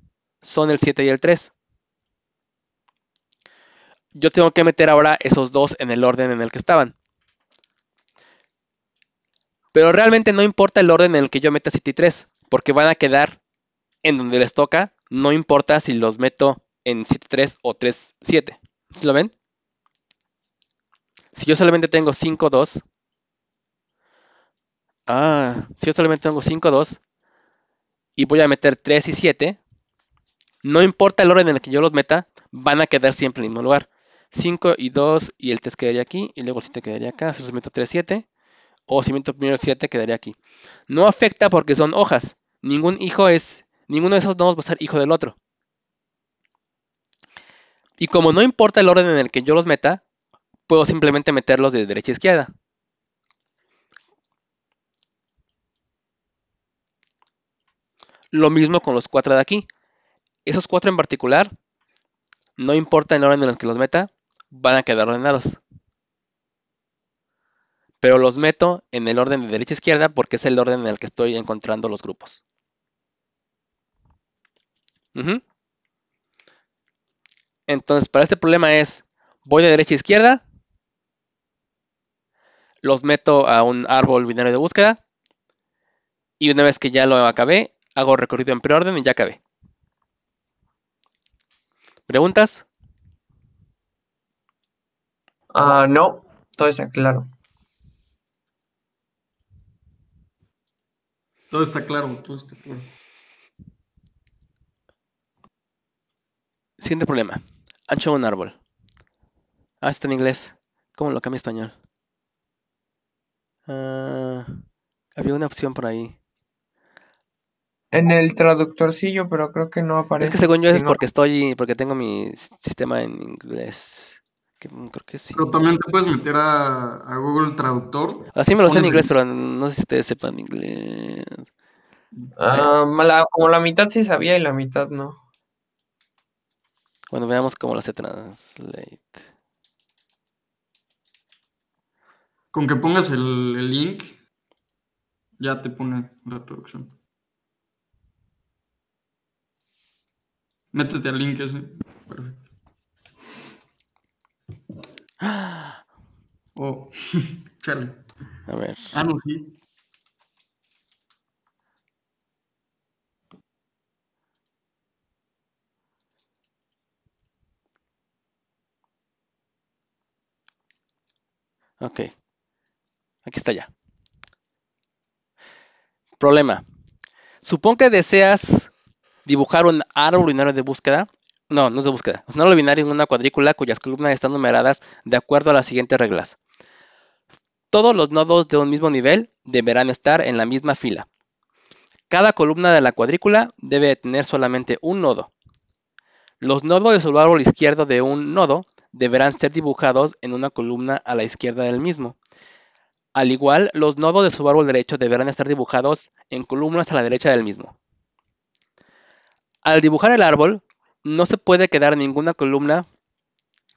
son el 7 y el 3. Yo tengo que meter ahora esos dos en el orden en el que estaban. Pero realmente no importa el orden en el que yo meta 7 y 3, porque van a quedar en donde les toca, no importa si los meto en 3 o 3.7. ¿Sí lo ven? Si yo solamente tengo 5 2 ah, si yo solamente tengo 5 2 y voy a meter 3 y 7, no importa el orden en el que yo los meta, van a quedar siempre en el mismo lugar. 5 y 2 y el 3 quedaría aquí y luego el 7 quedaría acá. Si los meto 3, 7 o si meto primero 7 quedaría aquí. No afecta porque son hojas. Ningún hijo es, ninguno de esos dos va a ser hijo del otro. Y como no importa el orden en el que yo los meta, puedo simplemente meterlos de derecha a izquierda. Lo mismo con los 4 de aquí. Esos cuatro en particular, no importa el orden en el que los meta, van a quedar ordenados. Pero los meto en el orden de derecha a izquierda porque es el orden en el que estoy encontrando los grupos. Entonces, para este problema es, voy de derecha a izquierda, los meto a un árbol binario de búsqueda, y una vez que ya lo acabé, hago recorrido en preorden y ya acabé. ¿Preguntas? Ah, no, todo está claro. Todo está claro, todo está claro. Siguiente problema. Ancho un árbol. Ah, está en inglés. ¿Cómo lo cambia español? Ah, había una opción por ahí. En el traductorcillo, pero creo que no aparece. Es que según yo es porque estoy, porque tengo mi sistema en inglés. Mm, creo que sí. Pero también te puedes meter a, Google Traductor. Así me lo sé en inglés, pero no sé si ustedes sepan inglés. Ah, como la mitad sí sabía y la mitad no. Bueno, veamos cómo lo hace Translate. Con que pongas el, el link, ya te pone la traducción. Métete al link ese. Perfecto. Oh, (laughs) chale. A ver. Ah, no, sí. Ok. Aquí está ya. Problema. Supón que deseas dibujar un árbol binario de búsqueda. No, no es de búsqueda. Es un árbol binario en una cuadrícula cuyas columnas están numeradas de acuerdo a las siguientes reglas. Todos los nodos de un mismo nivel deberán estar en la misma fila. Cada columna de la cuadrícula debe tener solamente un nodo. Los nodos de su árbol izquierdo de un nodo deberán ser dibujados en una columna a la izquierda del mismo. Al igual, los nodos de su árbol derecho deberán estar dibujados en columnas a la derecha del mismo. Al dibujar el árbol, no se puede quedar ninguna columna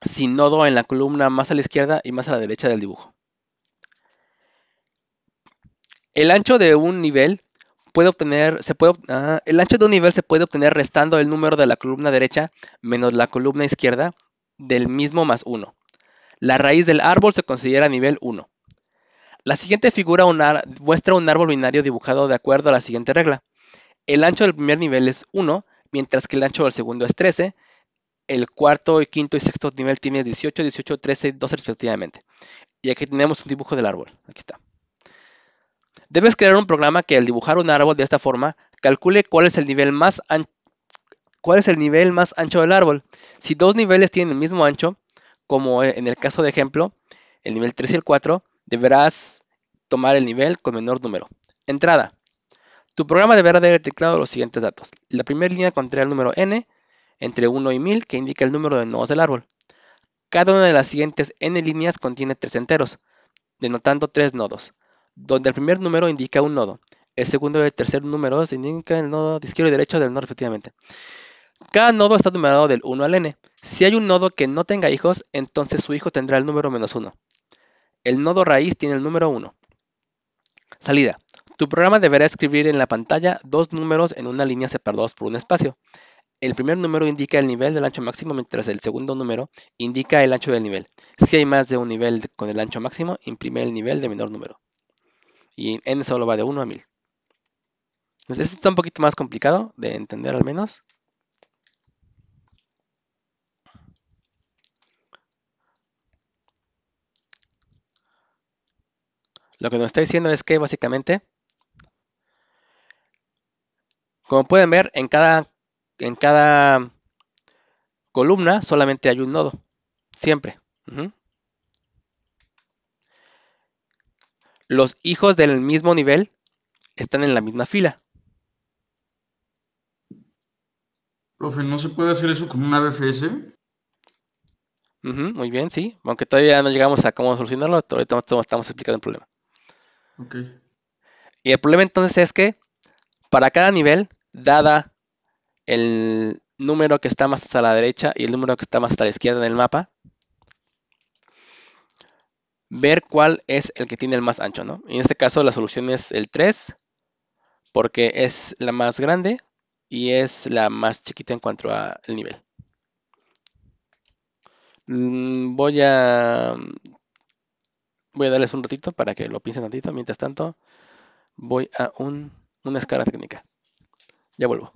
sin nodo en la columna más a la izquierda y más a la derecha del dibujo. El ancho de un nivel se puede, ah, se puede obtener restando el número de la columna derecha menos la columna izquierda del mismo más 1. La raíz del árbol se considera nivel 1. La siguiente figura muestra un árbol binario dibujado de acuerdo a la siguiente regla. El ancho del primer nivel es 1 mientras que el ancho del segundo es 13. El cuarto, quinto y sexto nivel tiene 18, 18, 13 y 12 respectivamente. Y aquí tenemos un dibujo del árbol. Aquí está. Debes crear un programa que al dibujar un árbol de esta forma calcule cuál es el nivel más ancho cuál es el nivel más ancho del árbol. Si dos niveles tienen el mismo ancho, como e, en el caso de ejemplo, el nivel 3 y el 4, deberás tomar el nivel con menor número. Entrada. Tu programa deberá de teclado los siguientes datos. La primera línea contendrá el número n entre 1 y 1000 que indica el número de nodos del árbol. Cada una de las siguientes n líneas contiene tres enteros, denotando tres nodos, donde el primer número indica un nodo, el segundo y el tercer número se indican el nodo izquierdo y derecho del nodo respectivamente. Cada nodo está numerado del 1 al n. Si hay un nodo que no tenga hijos, entonces su hijo tendrá el número menos 1. El nodo raíz tiene el número 1. Salida. Tu programa deberá escribir en la pantalla dos números en una línea separados por un espacio. El primer número indica el nivel del ancho máximo, mientras el segundo número indica el ancho del nivel. Si hay más de un nivel con el ancho máximo, imprime el nivel de menor número. Y n solo va de 1 a 1000. Entonces, esto está un poquito más complicado de entender al menos. Lo que nos está diciendo es que básicamente como pueden ver, en cada, en cada columna solamente hay un nodo, siempre. Los hijos del mismo nivel están en la misma fila. Profe, ¿no se puede hacer eso con una BFS? muy bien, sí. Aunque todavía no llegamos a cómo solucionarlo, todavía estamos, explicando el problema. Y el problema entonces es que para cada nivel, dada el número que está más hasta la derecha y el número que está más hasta la izquierda del mapa, ver cuál es el que tiene el más ancho, en este caso la solución es el 3, porque es la más grande y es la más chiquita en cuanto al nivel. Mm, voy a voy a darles un ratito para que lo piensen ratito. Mientras tanto, voy a un una escala técnica. Ya vuelvo.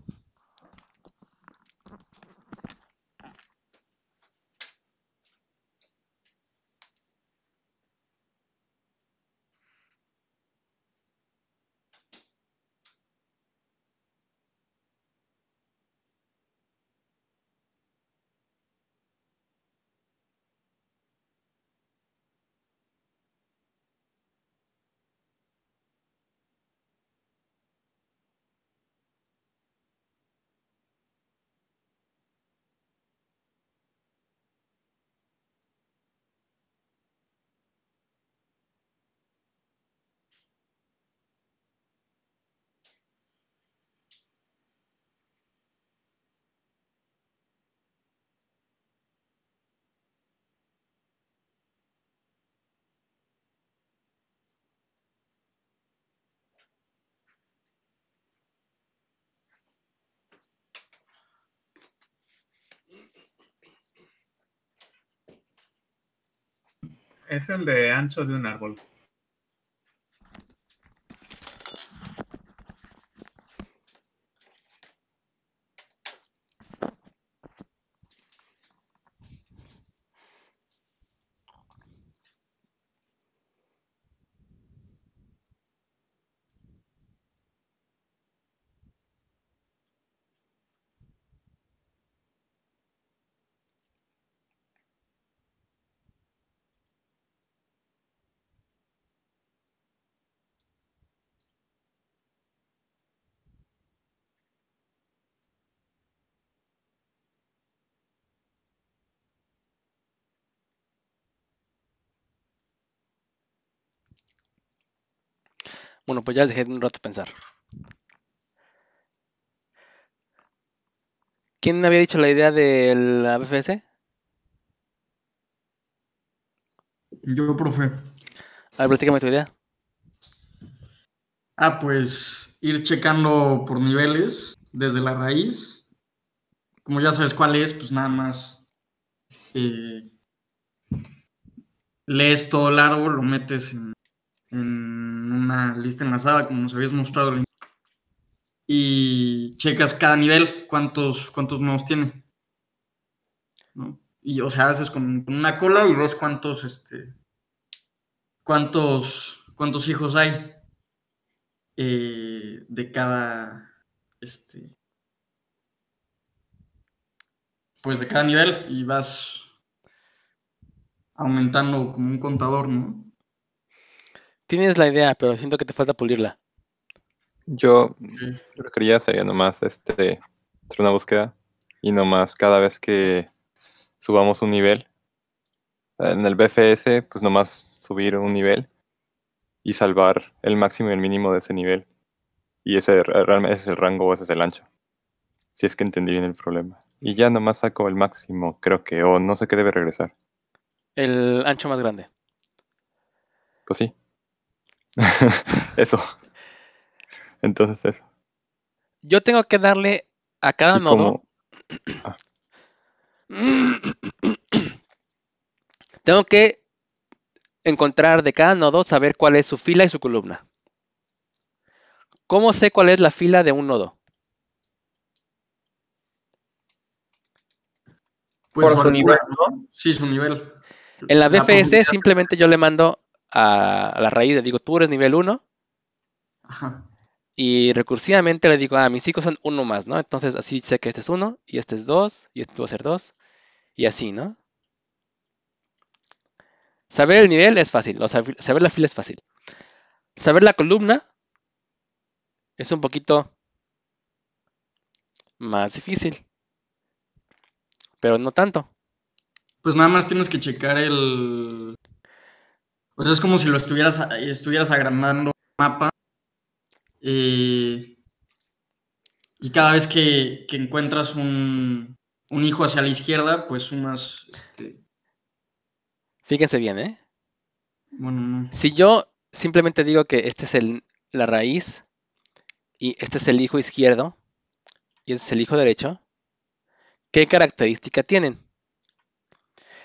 es el de ancho de un árbol. Bueno, pues ya dejé un rato pensar. ¿Quién había dicho la idea del BFS? Yo, profe. A ver, platícame tu idea. Ah, pues ir checando por niveles desde la raíz. Como ya sabes cuál es, pues nada más eh, lees todo largo lo metes en una lista enlazada, como nos habías mostrado, y checas cada nivel cuántos, cuántos nodos tiene. Y, o sea, haces con, una cola y ves cuántos, este, cuántos, cuántos hijos hay eh, de cada, este, pues de cada nivel y vas aumentando como un contador, ¿no? tienes la idea, pero siento que te falta pulirla. Yo lo que quería sería nomás este, hacer una búsqueda y nomás cada vez que subamos un nivel, en el BFS, pues nomás subir un nivel y salvar el máximo y el mínimo de ese nivel. Y ese, ese es el rango o ese es el ancho. Si es que entendí bien el problema. Y ya nomás saco el máximo, creo que, o no sé qué debe regresar. El ancho más grande. Pues sí. (laughs) eso. Entonces eso. Yo tengo que darle a cada nodo. (clears throat) tengo que encontrar de cada nodo, saber cuál es su fila y su columna. ¿Cómo sé cuál es la fila de un nodo? Pues Por su nivel, ¿no? Sí, su nivel. En la BFS simplemente yo le mando a, la raíz, le digo, tú eres nivel 1. Ajá. Y recursivamente le digo, ah, mis hijos son uno más, ¿no? Entonces así sé que este es uno y este es dos, y este va a ser dos y así, ¿no? Saber el nivel es fácil, saber, saber la fila es fácil. Saber la columna es un poquito más difícil, pero no tanto. Pues nada más tienes que checar el, pues es como si lo estuvieras, estuvieras agrandando el mapa. Eh, y cada vez que, encuentras un, hijo hacia la izquierda, pues sumas. Este, Fíjense bien, ¿eh? Bueno, Si yo simplemente digo que esta es el, la raíz y este es el hijo izquierdo y este es el hijo derecho, ¿qué característica tienen?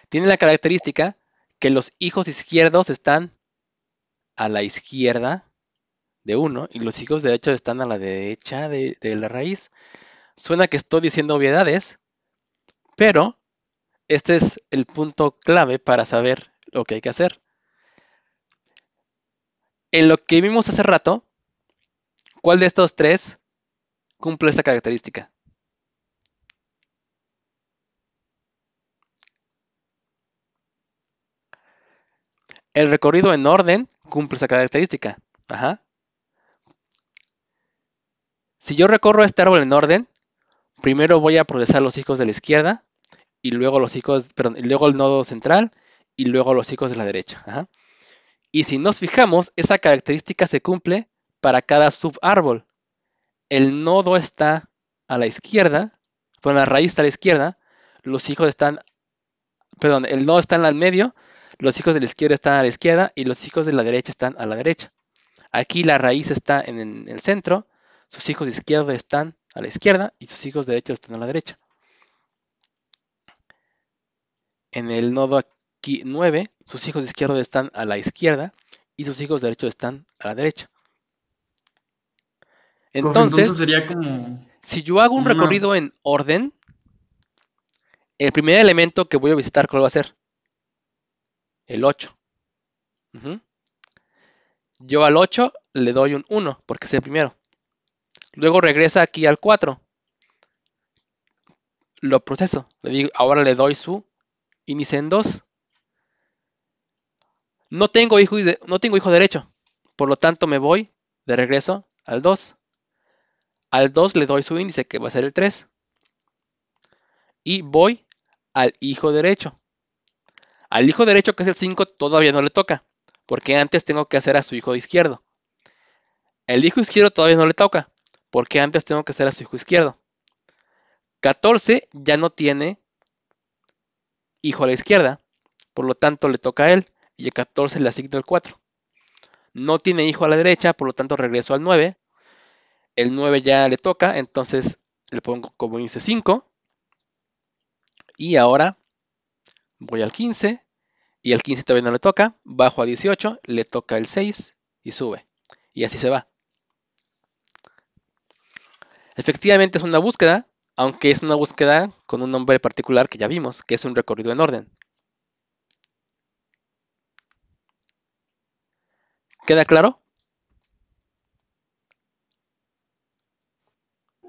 Tienen la característica que los hijos izquierdos están a la izquierda de uno y los hijos derechos están a la derecha de, de la raíz. Suena que estoy diciendo obviedades, pero este es el punto clave para saber lo que hay que hacer. En lo que vimos hace rato, ¿cuál de estos tres cumple esta característica? El recorrido en orden cumple esa característica. Si yo recorro este árbol en orden, primero voy a procesar los hijos de la izquierda y luego los hijos, perdón, luego el nodo central y luego los hijos de la derecha. Y si nos fijamos, esa característica se cumple para cada subárbol. El nodo está a la izquierda, bueno, la raíz está a la izquierda, los hijos están, perdón, el nodo está en el medio, los hijos de la izquierda están a la izquierda y los hijos de la derecha están a la derecha. Aquí la raíz está en el centro, sus hijos de izquierda están a la izquierda y sus hijos de derechos están a la derecha. En el nodo aquí 9, sus hijos de izquierda están a la izquierda y sus hijos de derechos están a la derecha. Entonces, si yo hago un recorrido en orden, el primer elemento que voy a visitar, ¿cuál va a ser? el 8. Yo al 8 le doy un 1 porque es el primero. Luego regresa aquí al 4. Lo proceso. Le ahora le doy su índice en 2. No tengo, hijo no tengo hijo derecho. Por lo tanto me voy de regreso al 2. Al 2 le doy su índice que va a ser el 3. Y voy al hijo derecho. Al hijo derecho, que es el 5, todavía no le toca, porque antes tengo que hacer a su hijo izquierdo. El hijo izquierdo todavía no le toca, porque antes tengo que hacer a su hijo izquierdo. 14 ya no tiene hijo a la izquierda, por lo tanto le toca a él, y el 14 le asigno el 4. No tiene hijo a la derecha, por lo tanto regreso al 9. El 9 ya le toca, entonces le pongo como índice 5. Y ahora voy al 15 y al 15 todavía no le toca, bajo a 18, le toca el 6 y sube. Y así se va. Efectivamente es una búsqueda, aunque es una búsqueda con un nombre particular que ya vimos, que es un recorrido en orden. ¿Queda claro?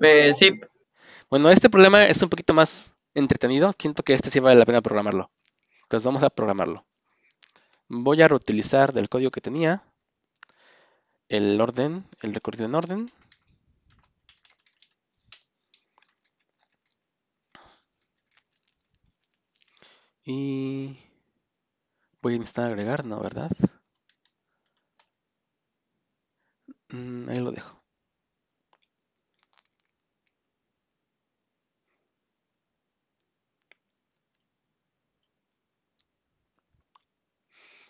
Eh, sí. Bueno, este problema es un poquito más entretenido. Siento que este sí vale la pena programarlo. Entonces vamos a programarlo. Voy a reutilizar del código que tenía el orden, el recorrido en orden. Y voy a instalar agregar, ¿no? ¿Verdad? Mm, ahí lo dejo.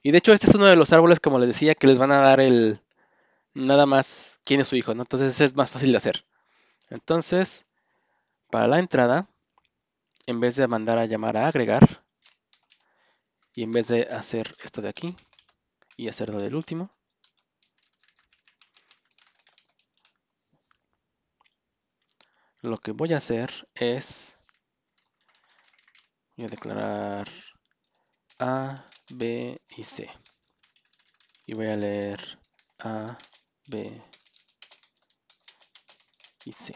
Y de hecho, este es uno de los árboles, como les decía, que les van a dar el. Nada más quién es su hijo, ¿no? Entonces es más fácil de hacer. Entonces, para la entrada, en vez de mandar a llamar a agregar, y en vez de hacer esto de aquí, y hacerlo del último, lo que voy a hacer es voy a declarar a B y C. Y voy a leer A, B y C.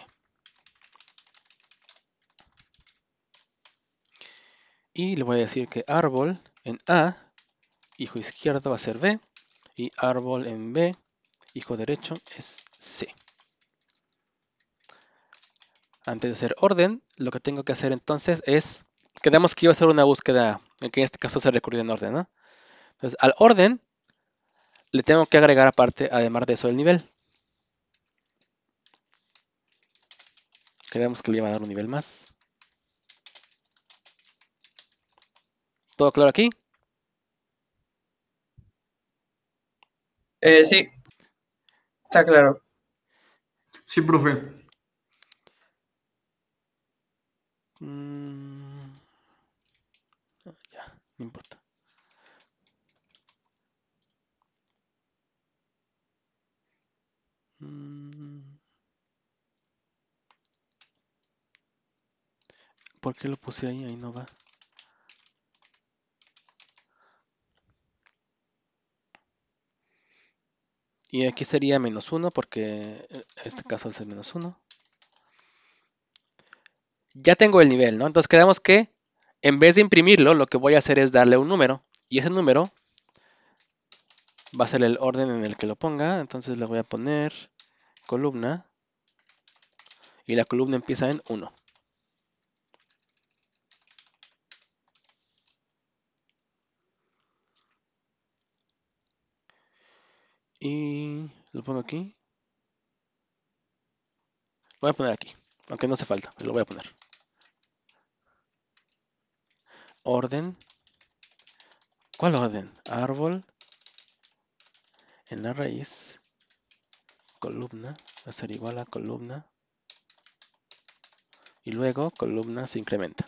Y le voy a decir que árbol en A, hijo izquierdo va a ser B, y árbol en B, hijo derecho es C. Antes de hacer orden, lo que tengo que hacer entonces es, quedamos que iba a hacer una búsqueda en este caso se recurrió en orden, ¿no? Entonces, al orden le tengo que agregar aparte, además de eso, el nivel. Creemos que le iba a dar un nivel más. ¿Todo claro aquí? Eh, sí. Está claro. Sí, profe. Mm no importa. Mm. ¿Por qué lo puse ahí? Ahí no va. Y aquí sería menos uno porque en eh, este caso es el menos 1. Ya tengo el nivel, ¿no? Entonces quedamos que en vez de imprimirlo, lo que voy a hacer es darle un número. Y ese número va a ser el orden en el que lo ponga. Entonces le voy a poner columna. Y la columna empieza en 1. Y lo pongo aquí. voy a poner aquí, aunque no hace falta, lo voy a poner orden. ¿Cuál orden? Árbol. En la raíz. Columna. Va a ser igual a columna. Y luego columna se incrementa.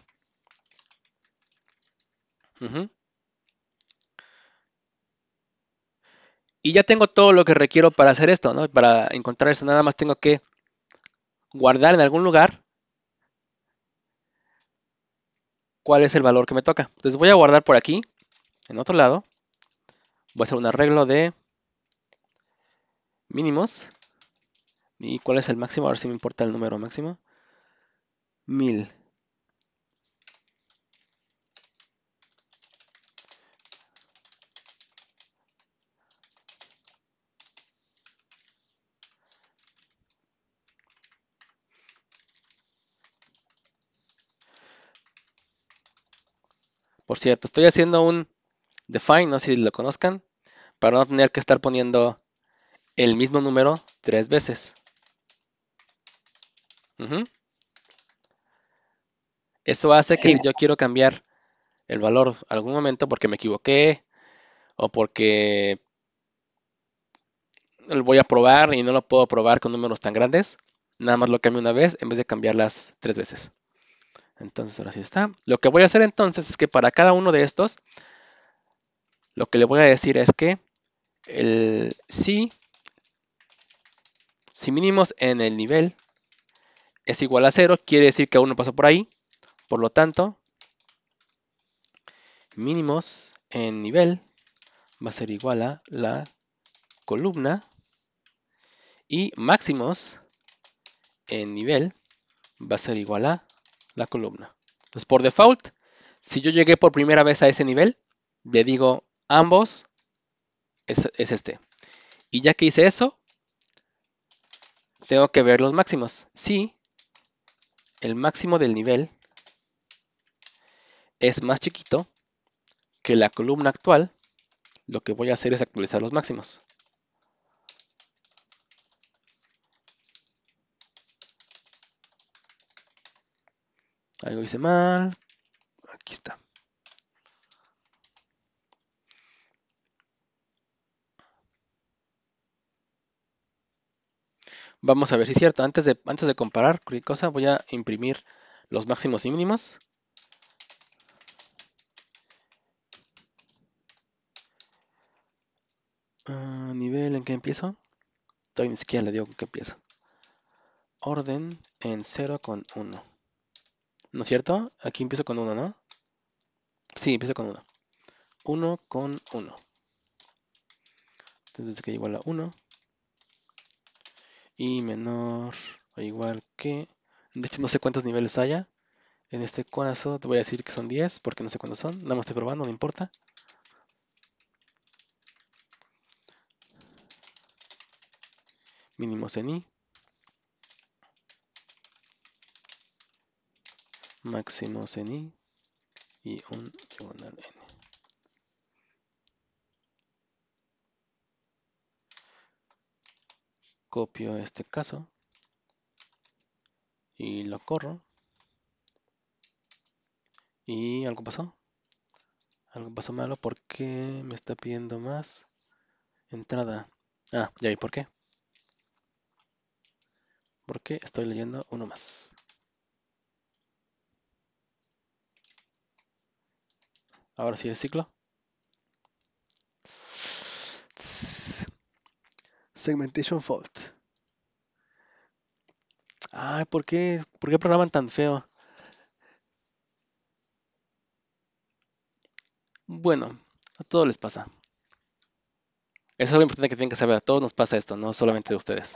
Y ya tengo todo lo que requiero para hacer esto, ¿no? Para encontrar eso nada más tengo que guardar en algún lugar cuál es el valor que me toca. Entonces voy a guardar por aquí, en otro lado. Voy a hacer un arreglo de mínimos. ¿Y cuál es el máximo? A ver si me importa el número máximo. 1000. Por cierto, estoy haciendo un define, no sé si lo conozcan, para no tener que estar poniendo el mismo número tres veces. Eso hace que si yo quiero cambiar el valor algún momento porque me equivoqué o porque lo voy a probar y no lo puedo probar con números tan grandes, nada más lo cambio una vez en vez de cambiarlas tres veces. Entonces ahora sí está. Lo que voy a hacer entonces es que para cada uno de estos, lo que le voy a decir es que el si, si mínimos en el nivel es igual a 0, quiere decir que uno pasó por ahí. Por lo tanto, mínimos en nivel va a ser igual a la columna y máximos en nivel va a ser igual a la columna. Entonces, por default, si yo llegué por primera vez a ese nivel, le digo ambos es, es este. Y ya que hice eso, tengo que ver los máximos. Si el máximo del nivel es más chiquito que la columna actual, lo que voy a hacer es actualizar los máximos. Algo hice mal. Aquí está. Vamos a ver si es cierto. Antes de, antes de comparar cosa, voy a imprimir los máximos y mínimos. Ah, nivel, ¿en que empiezo? Todavía ni siquiera le digo en qué empiezo. Orden en 0 con 1. ¿No es cierto? Aquí empiezo con 1, ¿no? Sí, empiezo con 1. 1 con 1. Entonces que igual a 1. Y menor o igual que... De hecho, no sé cuántos niveles haya. En este caso te voy a decir que son 10 porque no sé cuántos son. Nada más estoy probando, no importa. Mínimos en i. máximos en i y un diagonal n. Copio este caso y lo corro. Y algo pasó. Algo pasó malo porque me está pidiendo más entrada. Ah, ya vi por qué. Porque estoy leyendo uno más. Ahora sí el ciclo. Segmentation fault. Ay, ¿por qué, ¿por qué programan tan feo? Bueno, a todos les pasa. Eso es lo importante que tienen que saber. A todos nos pasa esto, no solamente a ustedes.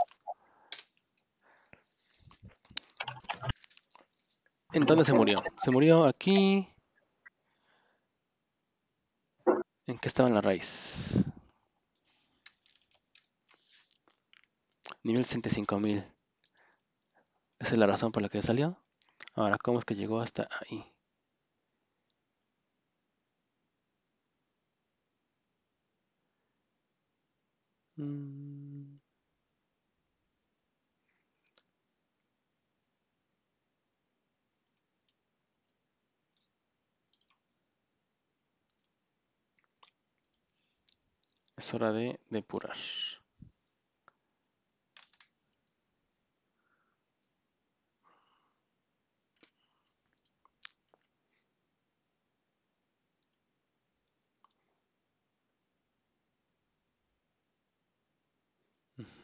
¿En dónde se murió? Se murió aquí. ¿En qué estaba la raíz? Nivel 65.000. Esa es la razón por la que salió. Ahora, ¿cómo es que llegó hasta ahí? Mm. es hora de depurar.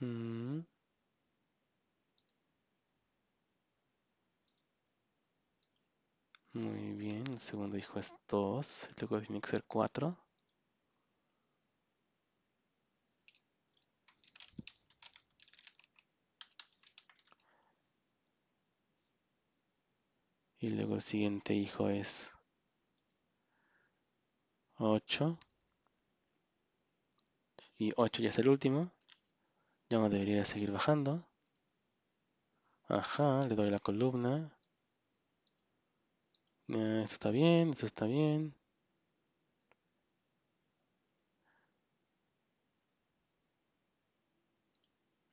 Uh Muy bien, el segundo hijo es 2, luego tiene que ser 4. Y luego el siguiente hijo es 8. Y 8 ya es el último. Ya no debería seguir bajando. Ajá, le doy la columna. Ah, eso está bien, eso está bien.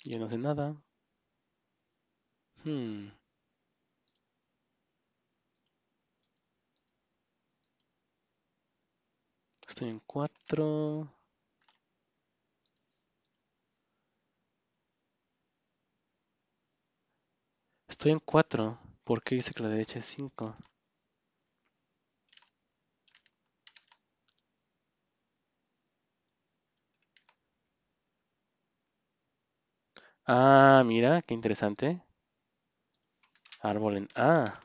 yo no sé nada. Hmm. estoy en 4. Estoy en 4. ¿Por qué dice que la derecha es 5? Ah, mira, qué interesante. Árbol en A.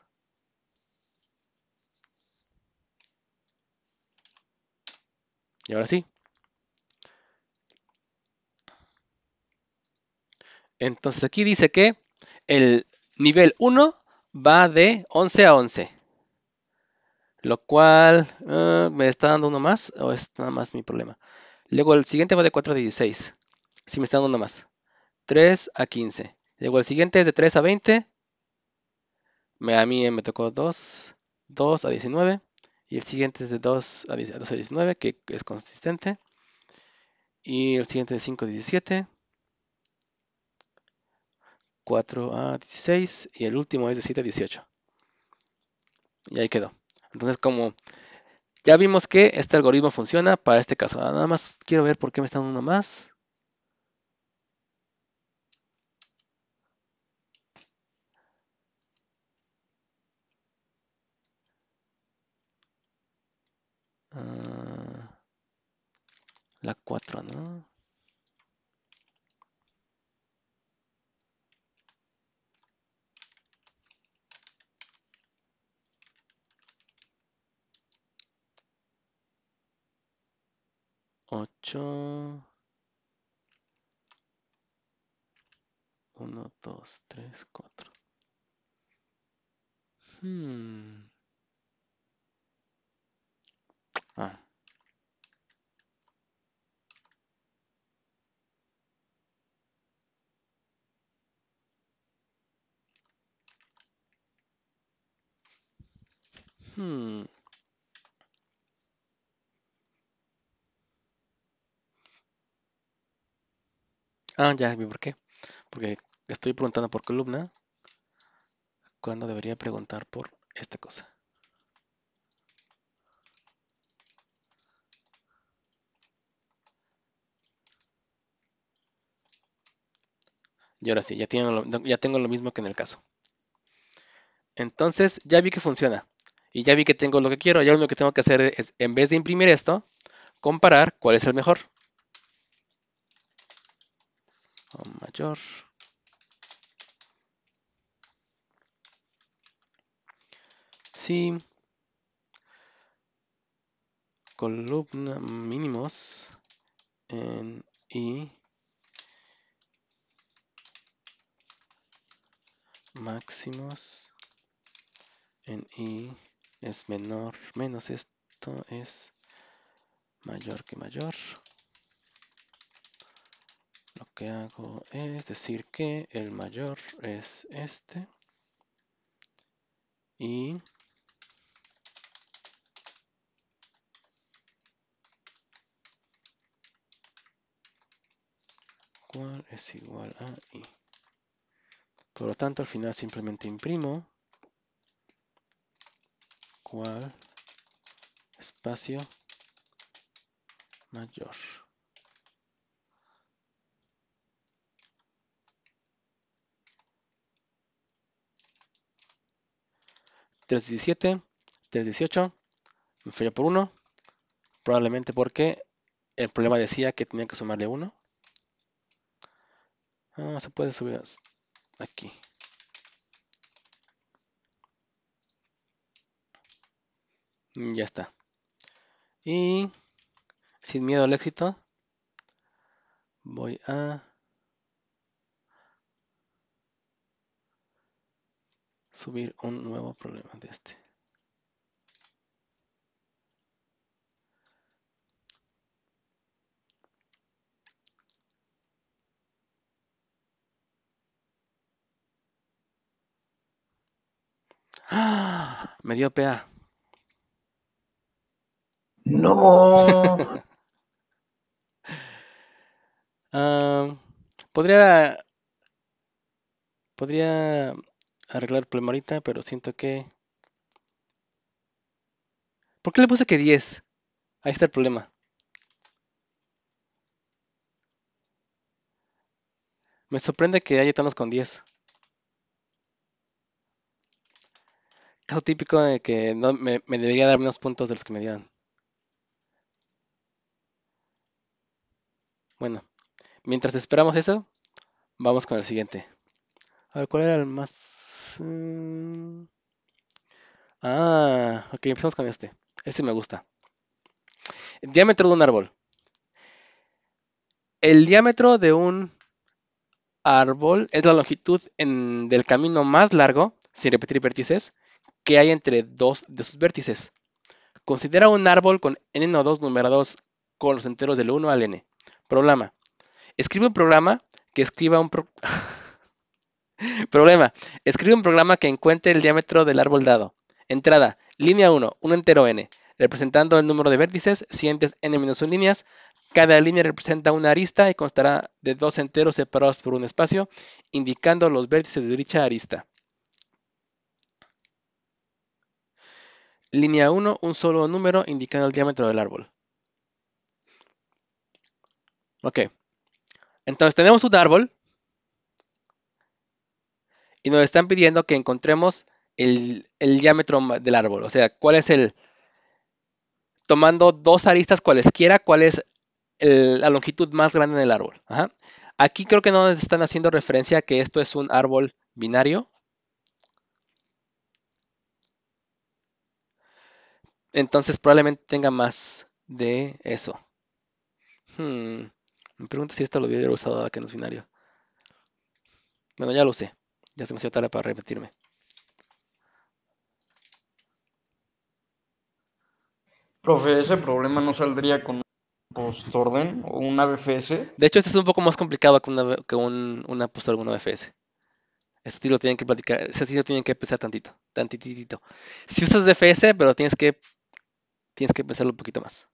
Y ahora sí. Entonces aquí dice que el nivel 1 va de 11 a 11. Lo cual ah, me está dando uno más o es nada más mi problema. Luego el siguiente va de 4 a 16. Sí me está dando uno más. 3 a 15. Luego el siguiente es de 3 a 20. Me, a mí me tocó 2. 2 a 19 y el siguiente es de 2 a, 19, que es consistente, y el siguiente de 5 a 17, 4 a 16, y el último es de 7 a 18. Y ahí quedó. Entonces, como ya vimos que este algoritmo funciona para este caso, nada más quiero ver por qué me está uno más. Ah, la 4, ¿no? Ocho. Uno, dos, tres, cuatro. Hmm. Ah. Hmm. ah. ya vi por qué. Porque estoy preguntando por columna cuando debería preguntar por esta cosa. Y ahora sí, ya, ya tengo lo mismo que en el caso. Entonces, ya vi que funciona. Y ya vi que tengo lo que quiero. Ya lo único que tengo que hacer es, en vez de imprimir esto, comparar cuál es el mejor. O mayor. Sí. Columna mínimos en I máximos en i es menor menos esto es mayor que mayor lo que hago es decir que el mayor es este y cual es igual a i por lo tanto, al final simplemente imprimo cual espacio mayor. 317, 318, me dieciocho, inferior por uno, probablemente porque el problema decía que tenía que sumarle uno. Ah, se puede subir, aquí. Mm, ya está. Y sin miedo al éxito, voy a subir un nuevo problema de este. ¡Ah! (gasps) Me dio pea. No. (laughs) podría. Podría arreglar el problema ahorita, pero siento que. ¿Por qué le puse que 10? Ahí está el problema. Me sorprende que haya tantos con 10. lo típico de que me, debería dar menos puntos de los que me dieron. Bueno, mientras esperamos eso, vamos con el siguiente. A ver, ¿cuál era el más...? Mm? Ah, ok, empezamos con este. Este me gusta. diámetro de un árbol. El diámetro de un árbol es la longitud del camino más largo, sin repetir vértices, que hay entre dos de sus vértices. Considera un árbol con n nodos numerados con los enteros del 1 al n. Problema. Escribe un programa que escriba un (laughs) problema. Escribe un programa que encuentre el diámetro del árbol dado. Entrada, línea 1, un entero n, representando el número de vértices siguientes n-1 líneas. Cada línea representa una arista y constará de dos enteros separados por un espacio, indicando los vértices de dicha arista. Línea 1, un solo número indicando el diámetro del árbol. Ok. Entonces tenemos un árbol y nos están pidiendo que encontremos el, diámetro del árbol. O sea, cuál es el... Tomando dos aristas cualesquiera, cuál es la longitud más grande en del árbol. Aquí creo que no están haciendo referencia a que esto es un árbol binario. Entonces probablemente tenga más de eso. Hmm, me pregunto si esto lo hubiera usado acá en es binario Bueno, ya lo sé Ya se me sido tarde para repetirme. Profe, ese problema no saldría con postorden o un BFS. De hecho, esto es un poco más complicado que una, que un, una postorden o un BFS. Este sí lo tienen que platicar, este sí lo tienen que pensar tantito, tantitito. Si usas DFS, pero tienes que tienes que pensarlo un poquito más.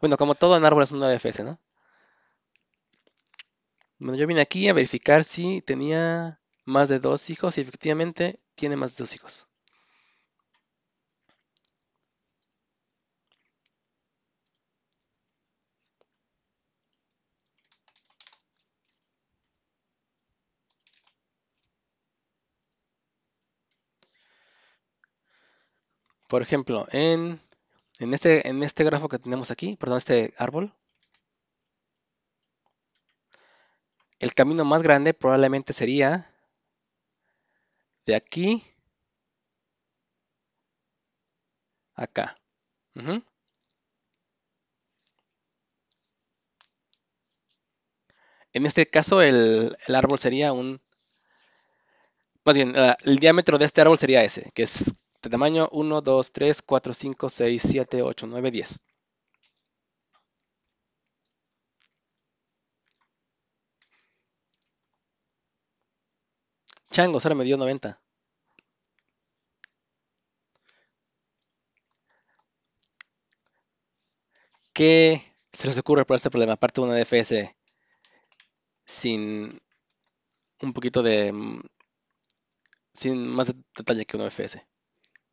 Bueno, como todo en árboles es una DFS, ¿no? Bueno, yo vine aquí a verificar si tenía más de dos hijos y efectivamente tiene más de dos hijos. Por ejemplo, en, este, en este grafo que tenemos aquí, perdón, este árbol, el camino más grande probablemente sería de aquí acá. En este caso, el, el, árbol sería un... Más bien, el diámetro de este árbol sería ese, que es tamaño 1, 2, 3, 4, 5, 6, 7, 8, 9, 10. Changos, ahora me dio 90. ¿Qué se les ocurre por este problema? Aparte de una DFS sin un poquito de... Mm, sin más detalle que una DFS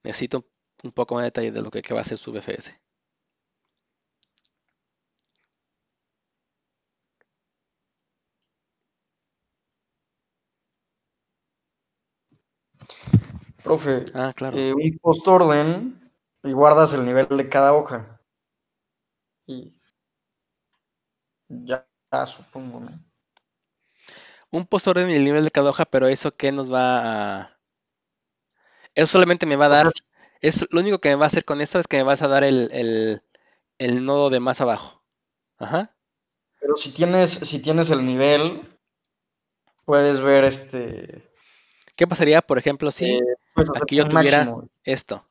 necesito un poco más de detalle de lo que, va a ser su BFS. Profe, ah, eh, un post y guardas el nivel de cada hoja. ya, supongo, ¿no? Un post y el nivel de cada hoja, pero eso qué nos va a, eso solamente me va a dar, es lo único que me va a hacer con esto es que me vas a dar el, nodo de más abajo. Ajá. Pero si tienes, si tienes el nivel, puedes ver este. ¿Qué pasaría, por ejemplo, si eh, aquí yo tuviera esto?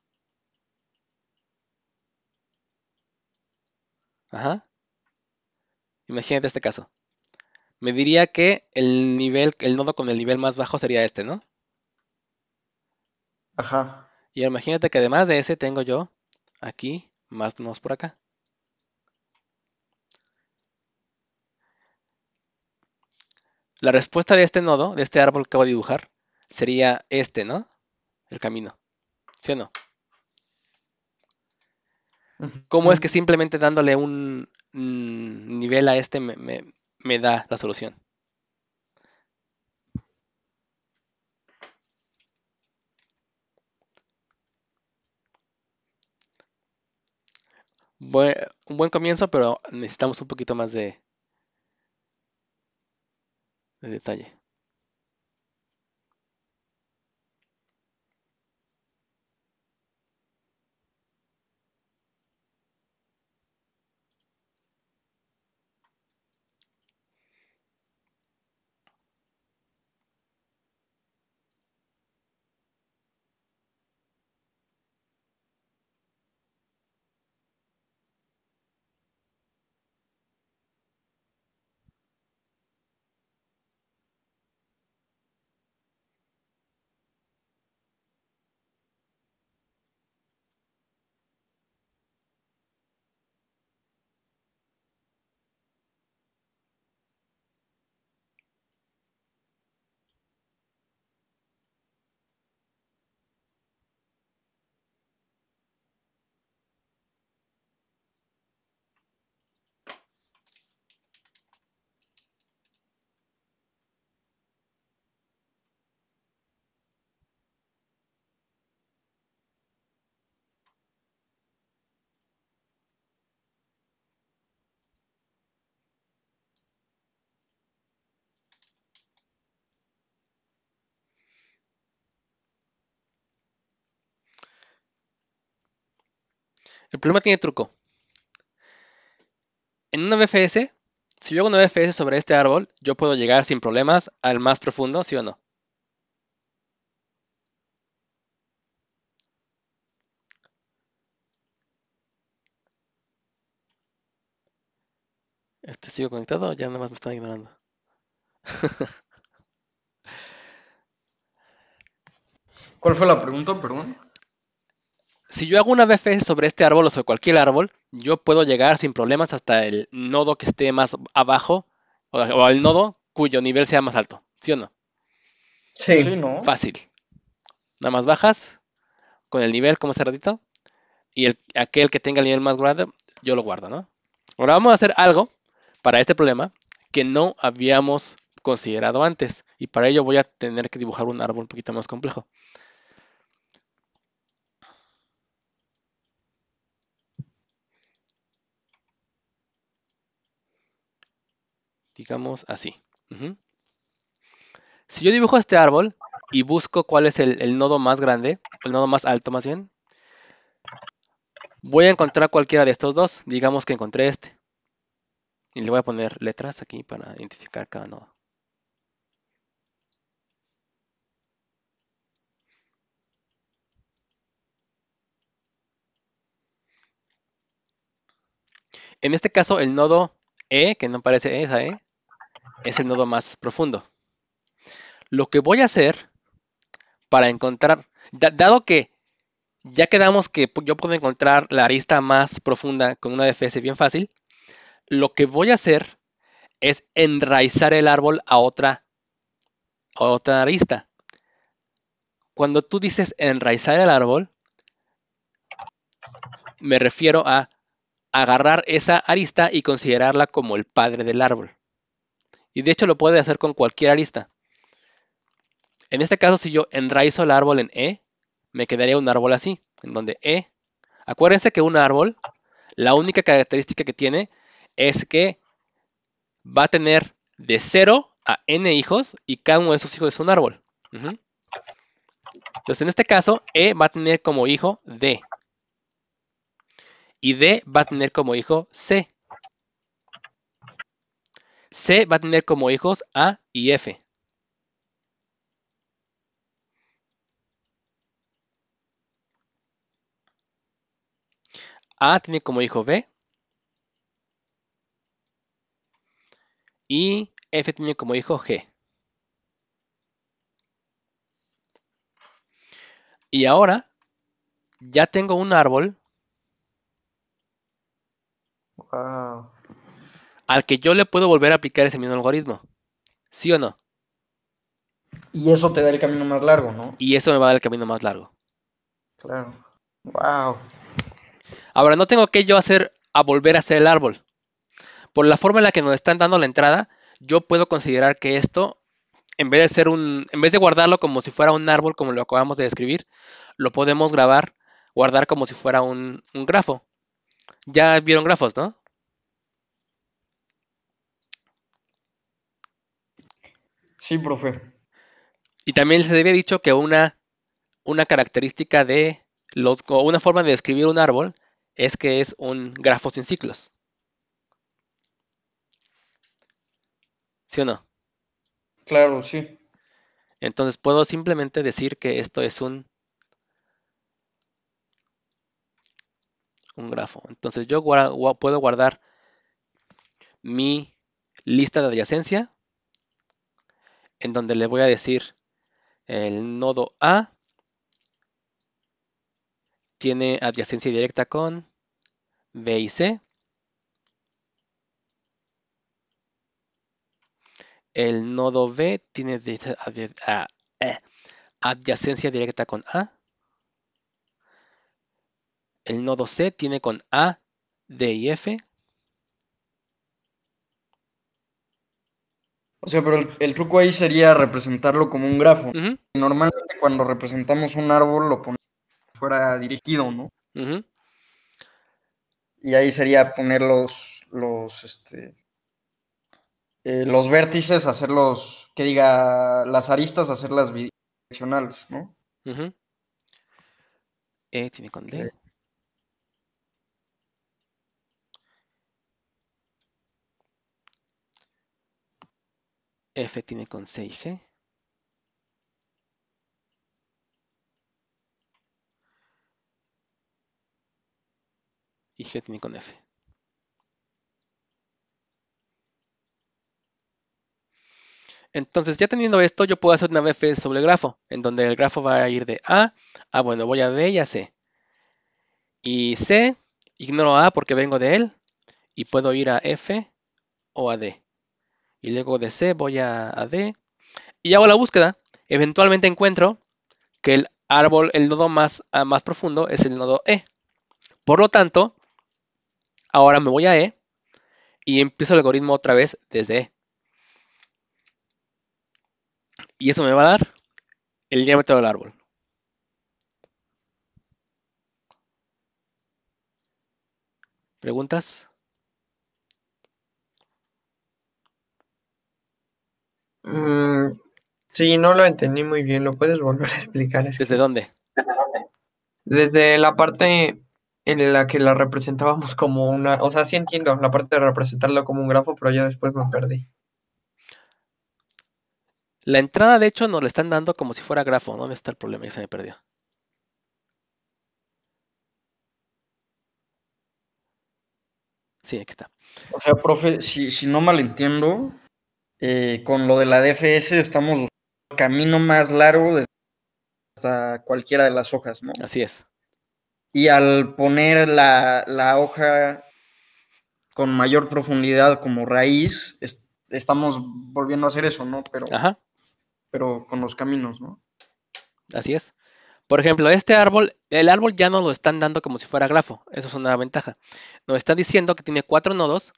Ajá. Imagínate este caso. Me diría que el nivel, el nodo con el nivel más bajo sería este, ¿no? Y imagínate que además de ese tengo yo aquí más nos por acá. La respuesta de este nodo, de este árbol que acabo de dibujar, sería este, ¿no? El camino. ¿Sí o no? ¿Cómo es que simplemente dándole un mm, nivel a este me da la solución? un buen comienzo, pero necesitamos un poquito más de, de detalle. El problema tiene truco. En una BFS, si yo hago una BFS sobre este árbol, yo puedo llegar sin problemas al más profundo, ¿sí o no? ¿Este sigo conectado ya nada más me están ignorando? (laughs) ¿Cuál fue la pregunta, perdón? si yo hago una BFS sobre este árbol o sobre cualquier árbol, yo puedo llegar sin problemas hasta el nodo que esté más abajo o, el al nodo cuyo nivel sea más alto, ¿sí o no? Sí. Fácil. Nada más bajas con el nivel como cerradito y el, aquel que tenga el nivel más grande, yo lo guardo, ¿no? Ahora vamos a hacer algo para este problema que no habíamos considerado antes y para ello voy a tener que dibujar un árbol un poquito más complejo. digamos así. Si yo dibujo este árbol y busco cuál es el, el nodo más grande, el nodo más alto más bien, voy a encontrar cualquiera de estos dos. Digamos que encontré este. Y le voy a poner letras aquí para identificar cada nodo. En este caso, el nodo E, que no parece esa E, es el nodo más profundo. Lo que voy a hacer para encontrar, dado que ya quedamos que yo puedo encontrar la arista más profunda con una DFS bien fácil, lo que voy a hacer es enraizar el árbol a otra, a otra arista. Cuando tú dices enraizar el árbol, me refiero a agarrar esa arista y considerarla como el padre del árbol. Y de hecho lo puede hacer con cualquier arista. En este caso, si yo enraizo el árbol en E, me quedaría un árbol así, en donde E... Acuérdense que un árbol, la única característica que tiene es que va a tener de 0 a n hijos y cada uno de esos hijos es un árbol. Entonces, en este caso, E va a tener como hijo D. Y D va a tener como hijo C. C va a tener como hijos A y F. A tiene como hijo B. Y F tiene como hijo G. Y ahora ya tengo un árbol al que yo le puedo volver a aplicar ese mismo algoritmo. ¿Sí o no? Y eso te da el camino más largo, ¿no? Y eso me va a dar el camino más largo. Claro. Wow. Ahora, no tengo que yo hacer a volver a hacer el árbol. Por la forma en la que nos están dando la entrada, yo puedo considerar que esto, en vez de ser un, en vez de guardarlo como si fuera un árbol, como lo acabamos de describir, lo podemos grabar, guardar como si fuera un, un grafo. Ya vieron grafos, ¿no? Sí, profe. Y también se había dicho que una, una característica de los, una forma de describir un árbol es que es un grafo sin ciclos. ¿Sí o no? Claro, sí. Entonces puedo simplemente decir que esto es un, un grafo. Entonces yo puedo guardar mi lista de adyacencia en donde le voy a decir el nodo A tiene adyacencia directa con B y C. El nodo B tiene ah, eh, adyacencia directa con A. El nodo C tiene con A, D y F. O sea, pero el, truco ahí sería representarlo como un grafo. Normalmente cuando representamos un árbol lo ponemos fuera dirigido, ¿no? Y ahí sería poner los, los, este, eh, los vértices, hacerlos, que diga, las aristas, hacerlas bidireccionales, ¿no? Eh, tiene con D. f tiene con C y g Y g tiene con f. Entonces, ya teniendo esto, yo puedo hacer una BF sobre el grafo, en donde el grafo va a ir de A a, ah, bueno, voy a D y a C. Y C, ignoro A porque vengo de él, y puedo ir a F o a D y luego de C voy a, D y hago la búsqueda. Eventualmente encuentro que el árbol, el nodo más, ah, más profundo es el nodo E. Por lo tanto, ahora me voy a E y empiezo el algoritmo otra vez desde E. Y eso me va a dar el diámetro del árbol. ¿Preguntas? Si mm, sí, no lo entendí muy bien. ¿Lo puedes volver a explicar? ¿Desde dónde? Desde la parte en la que la representábamos como una... O sea, sí entiendo la parte de representarlo como un grafo, pero ya después me perdí. La entrada, de hecho, nos la están dando como si fuera grafo. ¿Dónde está el problema? Ya se me perdió. Sí, aquí está. O sea, profe, si, si no malentiendo, eh, con lo de la DFS estamos camino más largo hasta cualquiera de las hojas, ¿no? Así es. Y al poner la, hoja con mayor profundidad como raíz, estamos volviendo a hacer eso, ¿no? Pero, Ajá. pero con los caminos, ¿no? Así es. Por ejemplo, este árbol, el árbol ya no lo están dando como si fuera grafo, eso es una ventaja. Nos están diciendo que tiene cuatro nodos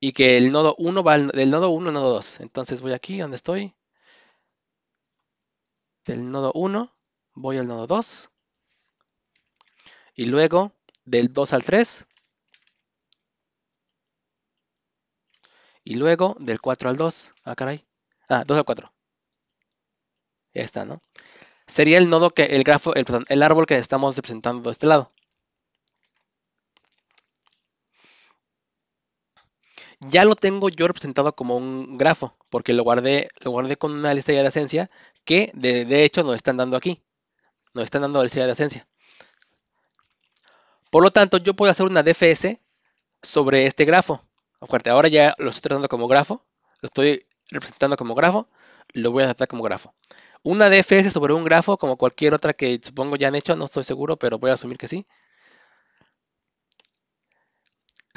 y que el nodo 1 va al, del nodo 1 al nodo 2. Entonces voy aquí donde estoy, del nodo 1 voy al nodo 2 y luego del 2 al 3 y luego del 4 al 2. Ah, caray. Ah, 2 al 4. Ya está, ¿no? Sería el nodo que el grafo, el, perdón, el árbol que estamos representando de este lado. Ya lo tengo yo representado como un grafo, porque lo guardé, lo guardé con una lista de adyacencia que de, hecho nos están dando aquí. Nos están dando la lista de adyacencia. Por lo tanto, yo puedo hacer una DFS sobre este grafo. Acuérdate, ahora ya lo estoy tratando como grafo, lo estoy representando como grafo, lo voy a tratar como grafo. Una DFS sobre un grafo, como cualquier otra que supongo ya han hecho, no estoy seguro, pero voy a asumir que sí.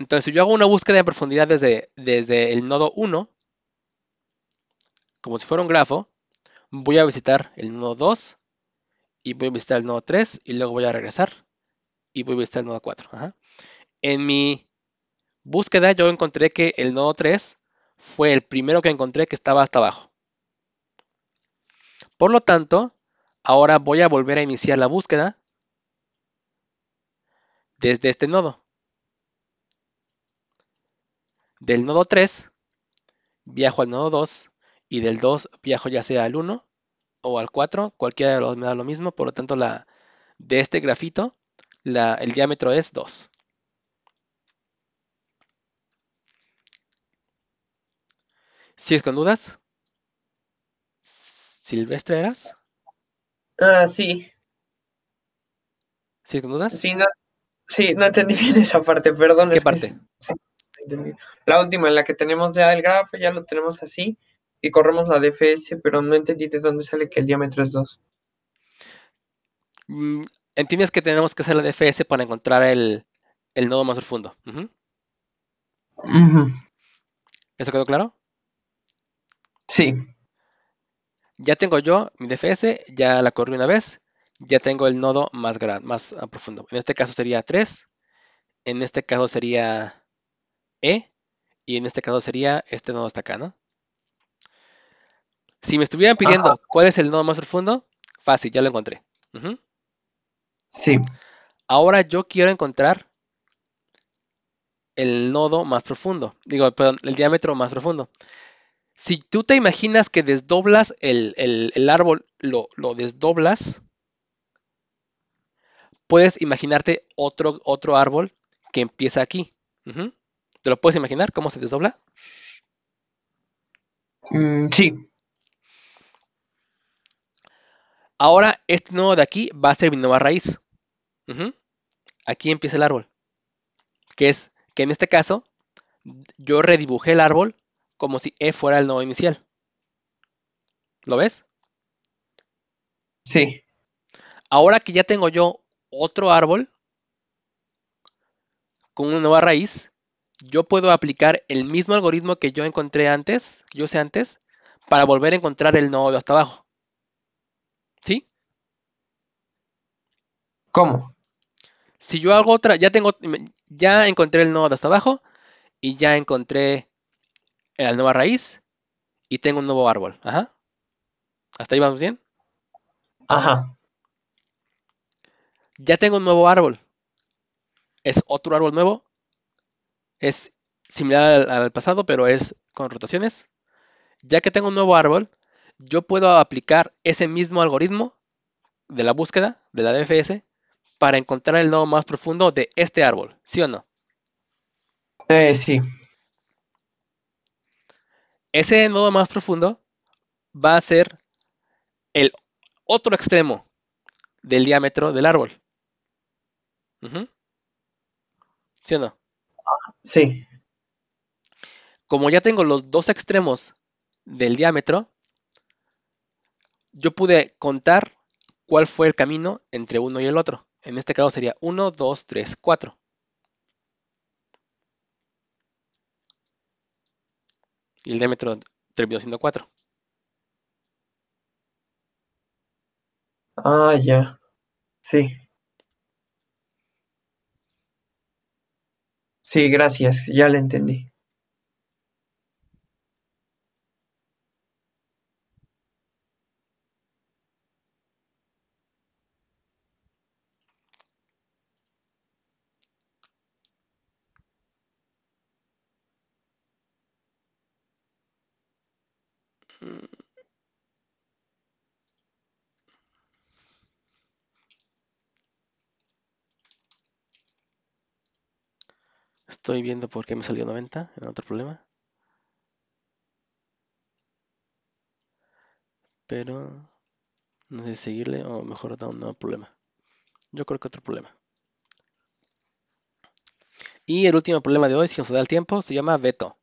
Entonces, si yo hago una búsqueda en profundidad desde, desde el nodo 1, como si fuera un grafo, voy a visitar el nodo 2 y voy a visitar el nodo 3 y luego voy a regresar y voy a visitar el nodo 4. En mi búsqueda yo encontré que el nodo 3 fue el primero que encontré que estaba hasta abajo. Por lo tanto, ahora voy a volver a iniciar la búsqueda desde este nodo. Del nodo 3 viajo al nodo 2 y del 2 viajo ya sea al 1 o al 4, cualquiera de los me da lo mismo, por lo tanto la, de este grafito el diámetro es 2. es con dudas? ¿Silvestre eras? Ah, sí. sí. ¿Sigues con dudas? Sí no, sí, no entendí bien (laughs) esa parte, perdón. ¿Qué parte? La última, en la que tenemos ya el grafo, ya lo tenemos así. Y corremos la DFS, pero no entendí de dónde sale que el diámetro es 2. Mm, entiendes que tenemos que hacer la DFS para encontrar el, nodo más profundo. ¿Eso quedó claro? Sí. Ya tengo yo mi DFS, ya la corrí una vez, ya tengo el nodo más, más ah, profundo. En este caso sería 3, en este caso sería e, y en este caso sería este nodo hasta acá, ¿no? Si me estuvieran pidiendo cuál es el nodo más profundo, fácil, ya lo encontré. Sí. Ahora yo quiero encontrar el nodo más profundo, digo, perdón, el diámetro más profundo. Si tú te imaginas que desdoblas el, árbol, lo, desdoblas, puedes imaginarte otro, otro árbol que empieza aquí. ¿Te lo puedes imaginar cómo se desdobla? Mm, sí. Ahora, este nodo de aquí va a ser mi nueva raíz. Aquí empieza el árbol. Que es que en este caso, yo redibujé el árbol como si E fuera el nodo inicial. ¿Lo ves? Sí. Ahora que ya tengo yo otro árbol con una nueva raíz, yo puedo aplicar el mismo algoritmo que yo encontré antes, yo sé antes, para volver a encontrar el nodo hasta abajo. ¿Sí? ¿Cómo? Si yo hago otra, ya tengo, ya encontré el nodo hasta abajo y ya encontré la nueva raíz y tengo un nuevo árbol. Ajá. ¿Hasta ahí vamos bien? Ajá. Ya tengo un nuevo árbol. Es otro árbol nuevo es similar al, pasado, pero es con rotaciones. Ya que tengo un nuevo árbol, yo puedo aplicar ese mismo algoritmo de la búsqueda de la DFS para encontrar el nodo más profundo de este árbol, ¿sí o no? Eh, sí. Ese nodo más profundo va a ser el otro extremo del diámetro del árbol. ¿Sí o no? Sí. Como ya tengo los dos extremos del diámetro, yo pude contar cuál fue el camino entre uno y el otro. En este caso sería 1, 2, 3, 4. Y el diámetro terminó siendo 4. Ah, ya. Sí. Sí, gracias, ya le entendí. Estoy viendo por qué me salió 90 en otro problema. Pero no sé seguirle o mejor da un nuevo problema. Yo creo que otro problema. Y el último problema de hoy, si nos da el tiempo, se llama veto.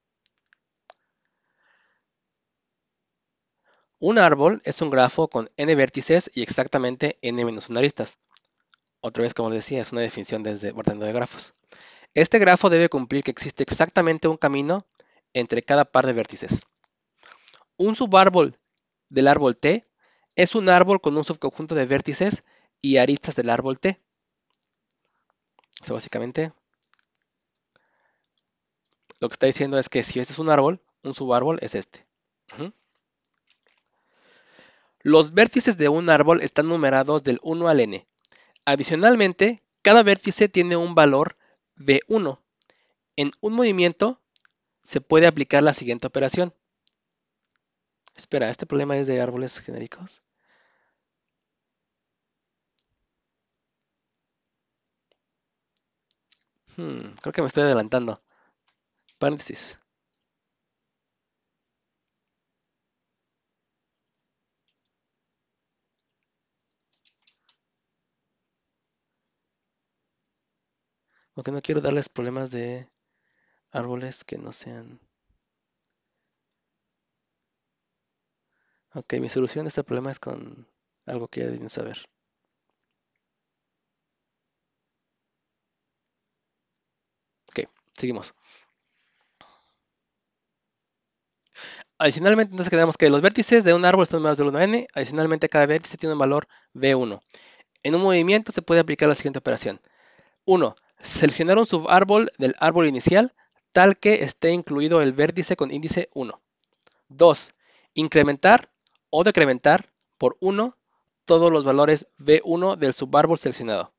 Un árbol es un grafo con n vértices y exactamente n-1 menos aristas. Otra vez, como les decía, es una definición desde ordenador de grafos. Este grafo debe cumplir que existe exactamente un camino entre cada par de vértices. Un subárbol del árbol T es un árbol con un subconjunto de vértices y aristas del árbol T. Eso básicamente, lo que está diciendo es que si este es un árbol, un subárbol es este. Los vértices de un árbol están numerados del 1 al n. Adicionalmente, cada vértice tiene un valor B1. En un movimiento se puede aplicar la siguiente operación. Espera, ¿este problema es de árboles genéricos? Hmm, creo que me estoy adelantando. Paréntesis. Aunque no quiero darles problemas de árboles que no sean... Ok, mi solución a este problema es con algo que ya deben saber. Ok, seguimos. Adicionalmente, entonces creemos que los vértices de un árbol están menos de 1 n. Adicionalmente, cada vértice tiene un valor v1. En un movimiento se puede aplicar la siguiente operación. 1. Seleccionar un subárbol del árbol inicial tal que esté incluido el vértice con índice 1. 2. Incrementar o decrementar por 1 todos los valores B1 del subárbol seleccionado.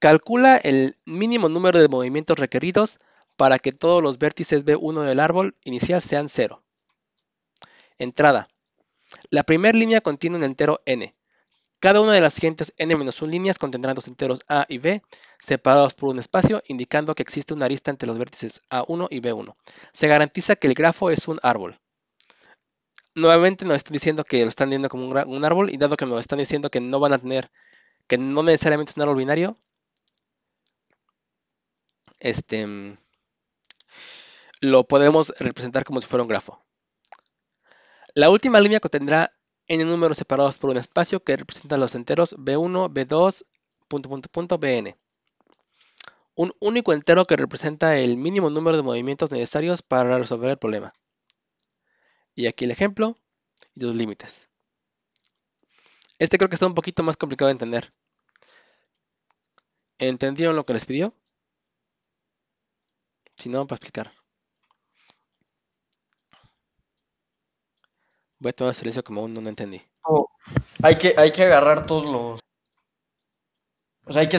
Calcula el mínimo número de movimientos requeridos para que todos los vértices B1 del árbol inicial sean 0. Entrada. La primera línea contiene un entero n, cada una de las siguientes n-1 líneas contendrá dos enteros a y b separados por un espacio, indicando que existe una arista entre los vértices a1 y b1. Se garantiza que el grafo es un árbol. Nuevamente nos están diciendo que lo están viendo como un, árbol y dado que nos están diciendo que no van a tener, que no necesariamente es un árbol binario, este, lo podemos representar como si fuera un grafo. La última línea contendrá en números separados por un espacio que representa los enteros B1, B2, punto, punto, punto, Bn. Un único entero que representa el mínimo número de movimientos necesarios para resolver el problema. Y aquí el ejemplo y los límites. Este creo que está un poquito más complicado de entender. ¿Entendieron lo que les pidió? Si no, para explicar. Voy a hacer silencio como aún no, entendí. Oh, hay, que, hay que agarrar todos los. O sea, hay que,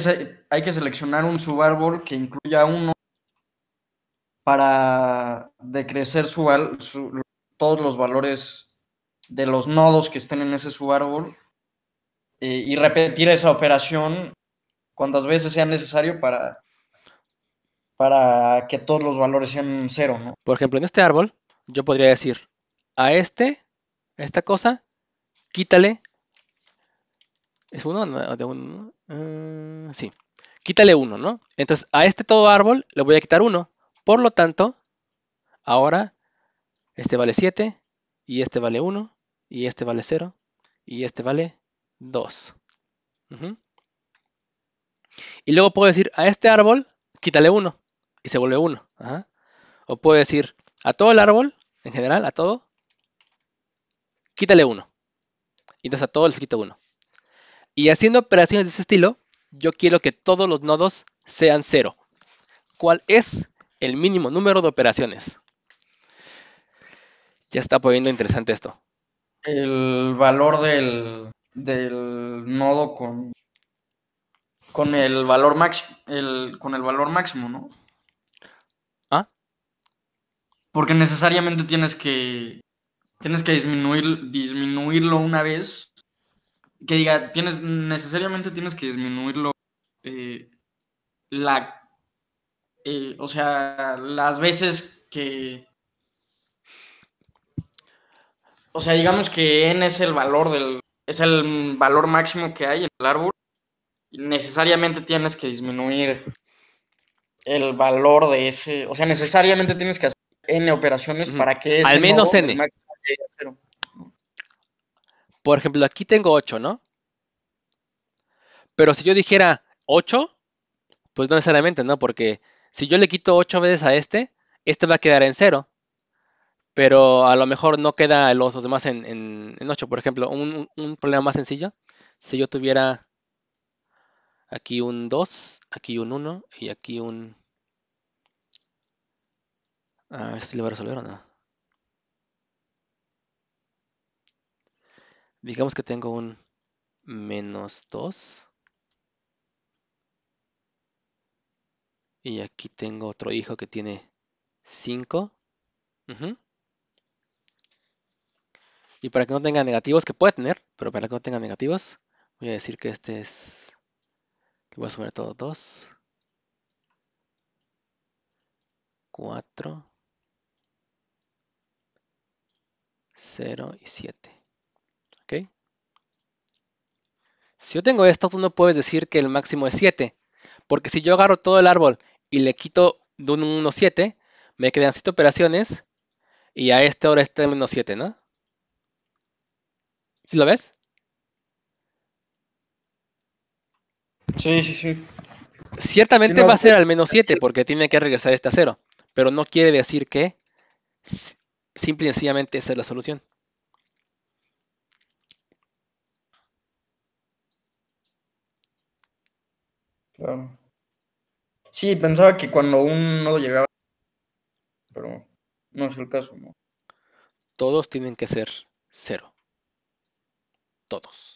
hay que seleccionar un subárbol que incluya uno para decrecer su, todos los valores de los nodos que estén en ese subárbol eh, y repetir esa operación cuantas veces sea necesario para, para que todos los valores sean cero, Por ejemplo, en este árbol yo podría decir, a este esta cosa, quítale. ¿Es uno mm, sí. Quítale uno, ¿no? Entonces a este todo árbol le voy a quitar uno. Por lo tanto, ahora este vale 7, y este vale 1, y este vale 0, y este vale 2. Y luego puedo decir a este árbol, quítale uno y se vuelve 1. O puedo decir a todo el árbol, en general, a todo, quítale uno. Y entonces a todos les quito uno. Y haciendo operaciones de ese estilo, yo quiero que todos los nodos sean cero. ¿Cuál es el mínimo número de operaciones? Ya está poniendo interesante esto. El valor del, del nodo con, con el valor max, con el valor máximo, ¿no? ¿Ah? Porque necesariamente tienes que tienes que disminuir, disminuirlo una vez. Que diga, tienes, necesariamente tienes que disminuirlo eh, la, eh, o sea, las veces que, o sea, digamos que n es el valor del, es el valor máximo que hay en el árbol. necesariamente tienes que disminuir el valor de ese, o sea, necesariamente tienes que hacer n operaciones para que ese al menos n por ejemplo, aquí tengo 8, ¿no? Pero si yo dijera 8, pues no necesariamente, ¿no? Porque si yo le quito 8 veces a este, este va a quedar en 0. Pero a lo mejor no queda los, demás en, 8. Por ejemplo, un, problema más sencillo. Si yo tuviera aquí un 2, aquí un 1 y aquí un... A ver si lo voy a resolver o no. Digamos que tengo un menos 2. Y aquí tengo otro hijo que tiene 5. Y para que no tenga negativos, que puede tener, pero para que no tenga negativos, voy a decir que este es, voy a sumar todo 2, 4, 0 y 7. Si yo tengo esto, tú no puedes decir que el máximo es 7, porque si yo agarro todo el árbol y le quito de un 1 7, me quedan 7 operaciones y a esta hora está menos 7, ¿no? ¿Sí lo ves? Sí, sí, sí. Ciertamente va a ser al menos 7 porque tiene que regresar este a 0, pero no quiere decir que simple y sencillamente esa es la solución. Claro. Sí, pensaba que cuando un nodo llegaba, pero no es el caso, ¿no? Todos tienen que ser cero. Todos.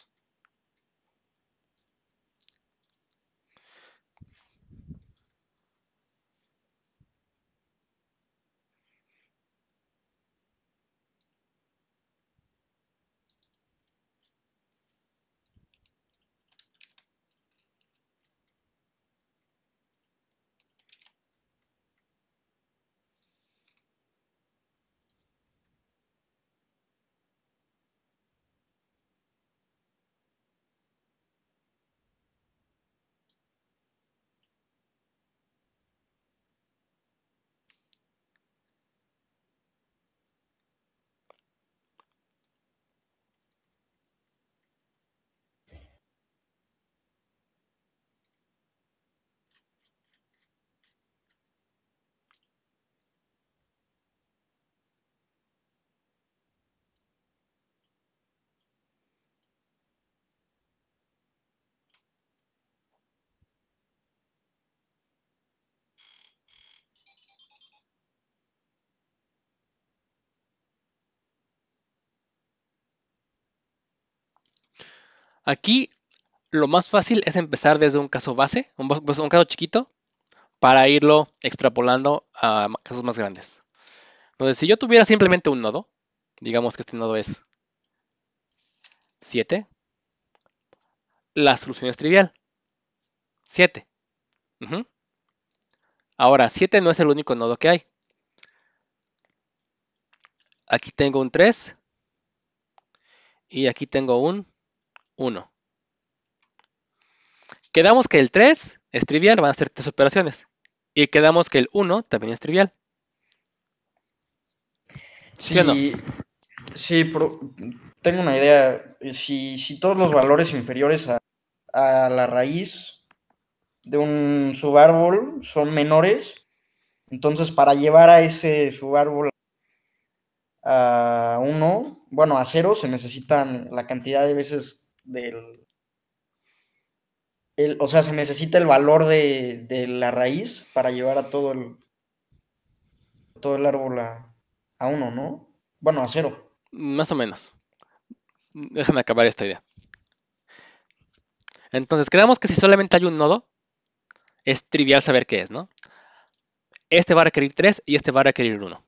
Aquí lo más fácil es empezar desde un caso base, un, pues, caso chiquito, para irlo extrapolando a casos más grandes. Entonces, si yo tuviera simplemente un nodo, digamos que este nodo es 7, la solución es trivial. 7. Ahora, 7 no es el único nodo que hay. Aquí tengo un 3 y aquí tengo un 1. Quedamos que el 3 es trivial, van a ser tres operaciones. Y quedamos que el 1 también es trivial. si tengo una idea. Si, todos los valores inferiores a, a, la raíz de un subárbol son menores, entonces para llevar a ese subárbol a 1, bueno, a 0, se necesitan la cantidad de veces del... El, o sea, se necesita el valor de, la raíz para llevar a todo el, todo el árbol a, uno, ¿no? Bueno, a cero. Más o menos. Déjame acabar esta idea. Entonces, creamos que si solamente hay un nodo, es trivial saber qué es, ¿no? Este va a requerir 3 y este va a requerir 1.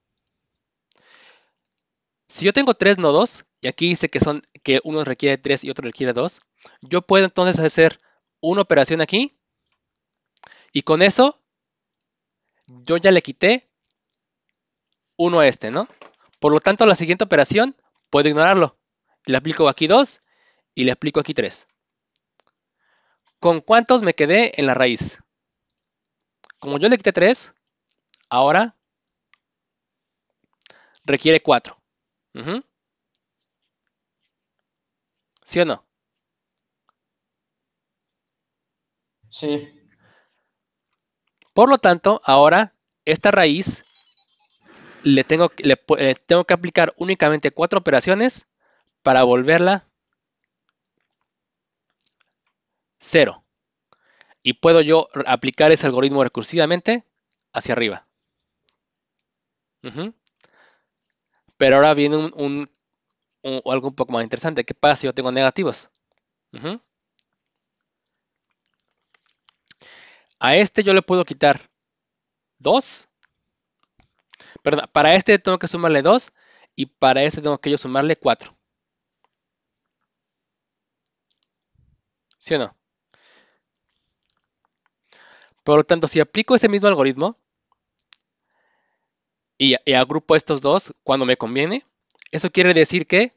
Si yo tengo tres nodos, y aquí dice que, son, que uno requiere 3 y otro requiere 2, yo puedo entonces hacer una operación aquí y con eso yo ya le quité uno a este, ¿no? Por lo tanto, la siguiente operación puedo ignorarlo. Le aplico aquí 2 y le aplico aquí 3. ¿Con cuántos me quedé en la raíz? Como yo le quité 3, ahora requiere 4. ¿Sí no? Sí. Por lo tanto, ahora esta raíz le eh, tengo, que aplicar únicamente cuatro operaciones para volverla cero. Y puedo yo aplicar ese algoritmo recursivamente hacia arriba. Pero ahora viene un, o algo un poco más interesante. ¿Qué pasa si yo tengo negativos? A este yo le puedo quitar 2. Perdón, para este tengo que sumarle 2 y para este tengo que yo sumarle 4. ¿Sí o no? Por lo tanto, si aplico ese mismo algoritmo y, y agrupo estos dos cuando me conviene, eso quiere decir que,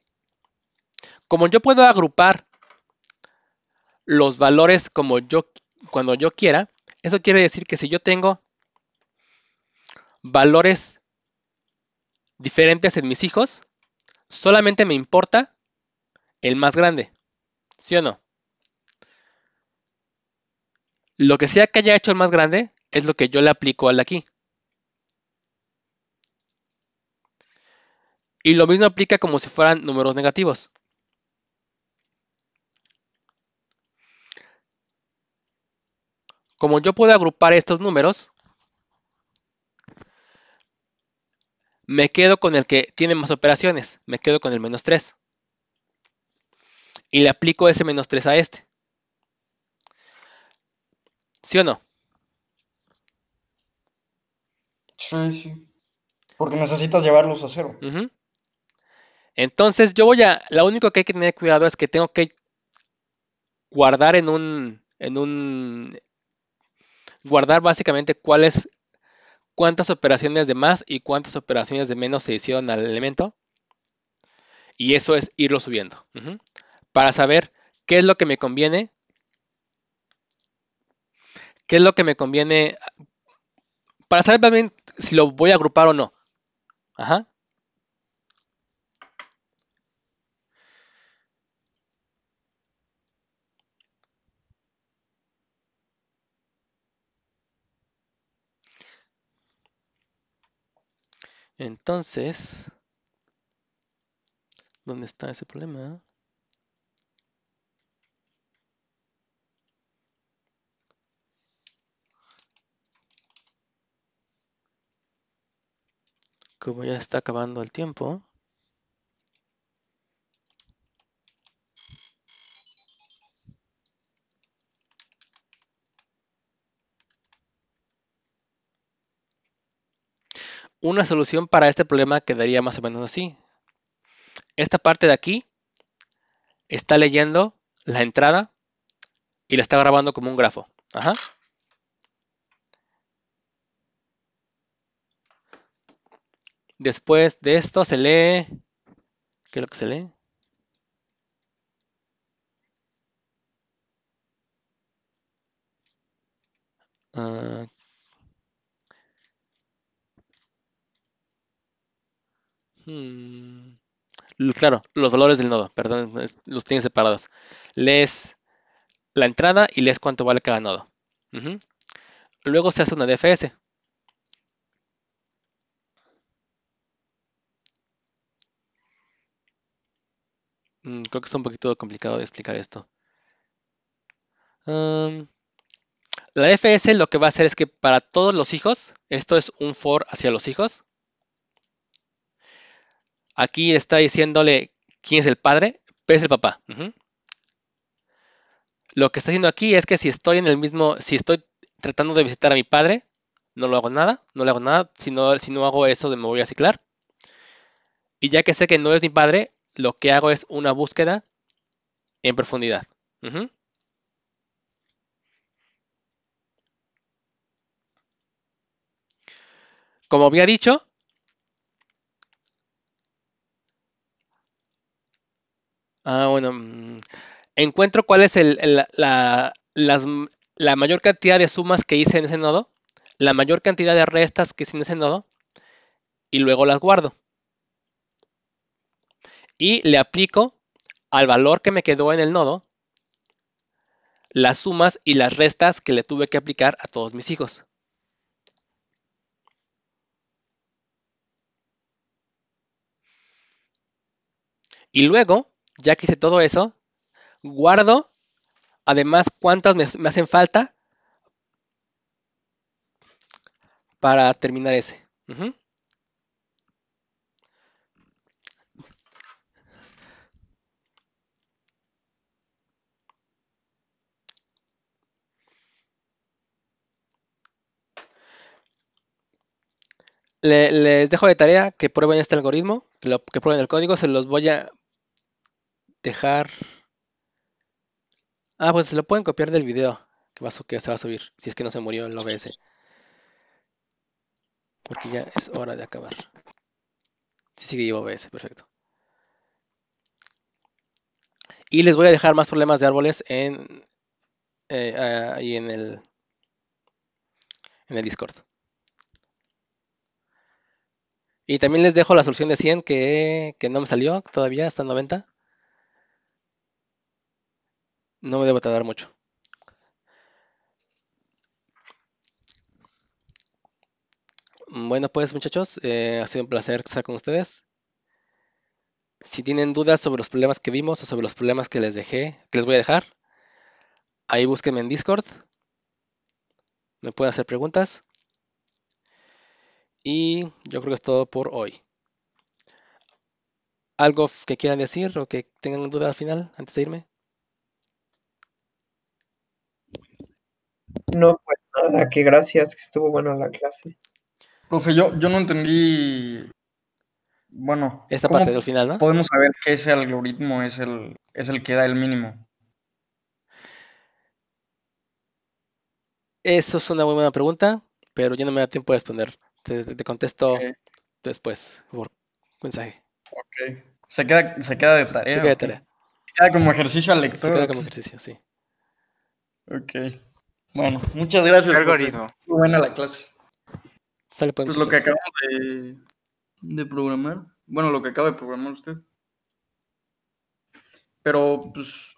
como yo puedo agrupar los valores como yo, cuando yo quiera, eso quiere decir que si yo tengo valores diferentes en mis hijos, solamente me importa el más grande. ¿Sí o no? Lo que sea que haya hecho el más grande es lo que yo le aplico al de aquí. Y lo mismo aplica como si fueran números negativos. Como yo puedo agrupar estos números, me quedo con el que tiene más operaciones, me quedo con el menos 3. Y le aplico ese menos 3 a este. ¿Sí o no? Sí, sí. Porque necesitas llevarlos a cero. Entonces yo voy a, lo único que hay que tener cuidado es que tengo que guardar en un, en un, guardar básicamente cuáles, cuántas operaciones de más y cuántas operaciones de menos se hicieron al elemento. Y eso es irlo subiendo. Para saber qué es lo que me conviene. ¿Qué es lo que me conviene? Para saber también si lo voy a agrupar o no. Ajá. Entonces, ¿dónde está ese problema? Como ya está acabando el tiempo, Una solución para este problema quedaría más o menos así. Esta parte de aquí está leyendo la entrada y la está grabando como un grafo. Ajá. Después de esto se lee... ¿Qué es lo que se lee? Ah, Mm, claro, los valores del nodo, perdón, los tienes separados. Lees la entrada y lees cuánto vale cada nodo. Luego se hace una DFS. Mm, creo que es un poquito complicado de explicar esto. la DFS lo que va a hacer es que para todos los hijos, esto es un for hacia los hijos, Aquí está diciéndole quién es el padre, pero es el papá. Lo que está haciendo aquí es que si estoy en el mismo, si estoy tratando de visitar a mi padre, no lo hago nada, no le hago nada. Si no, si no hago eso, me voy a ciclar. Y ya que sé que no es mi padre, lo que hago es una búsqueda en profundidad. Como había dicho, Ah, bueno. Mm, encuentro cuál es la, la mayor cantidad de sumas que hice en ese nodo, la mayor cantidad de restas que hice en ese nodo, y luego las guardo. Y le aplico al valor que me quedó en el nodo las sumas y las restas que le tuve que aplicar a todos mis hijos. Y luego ya que hice todo eso, guardo además cuántas me, hacen falta para terminar ese. les dejo de tarea que prueben este algoritmo, que, prueben el código, se los voy a dejar... Ah, pues lo pueden copiar del video que, va que se va a subir, si es que no se murió el OBS. Porque ya es hora de acabar. Sí, sigue llevo OBS, perfecto. Y les voy a dejar más problemas de árboles en, eh, ah, ahí en el, en el Discord. Y también les dejo la solución de 100 que, que no me salió todavía, hasta 90. No me debo tardar mucho. Bueno, pues muchachos, eh, ha sido un placer estar con ustedes. Si tienen dudas sobre los problemas que vimos o sobre los problemas que les dejé, que les voy a dejar, ahí búsquenme en Discord. Me pueden hacer preguntas. Y yo creo que es todo por hoy. ¿Algo que quieran decir o que tengan duda al final antes de irme? No, pues nada, que gracias, que estuvo buena la clase. Profe, yo, yo no entendí. Bueno, esta parte del final, ¿no? Podemos saber que ese algoritmo es el, es el que da el mínimo. Eso es una muy buena pregunta, pero yo no me da tiempo de responder. Te, contesto después por mensaje. Ok. Se queda, se de tarea. Se queda de Se queda como ejercicio al lector. Se queda como ejercicio, sí. Ok. Bueno, muchas gracias. Algoritmo. Muy buena la clase. pues, lo que acabamos de programar. Bueno, lo que acaba de programar usted. Pero, pues,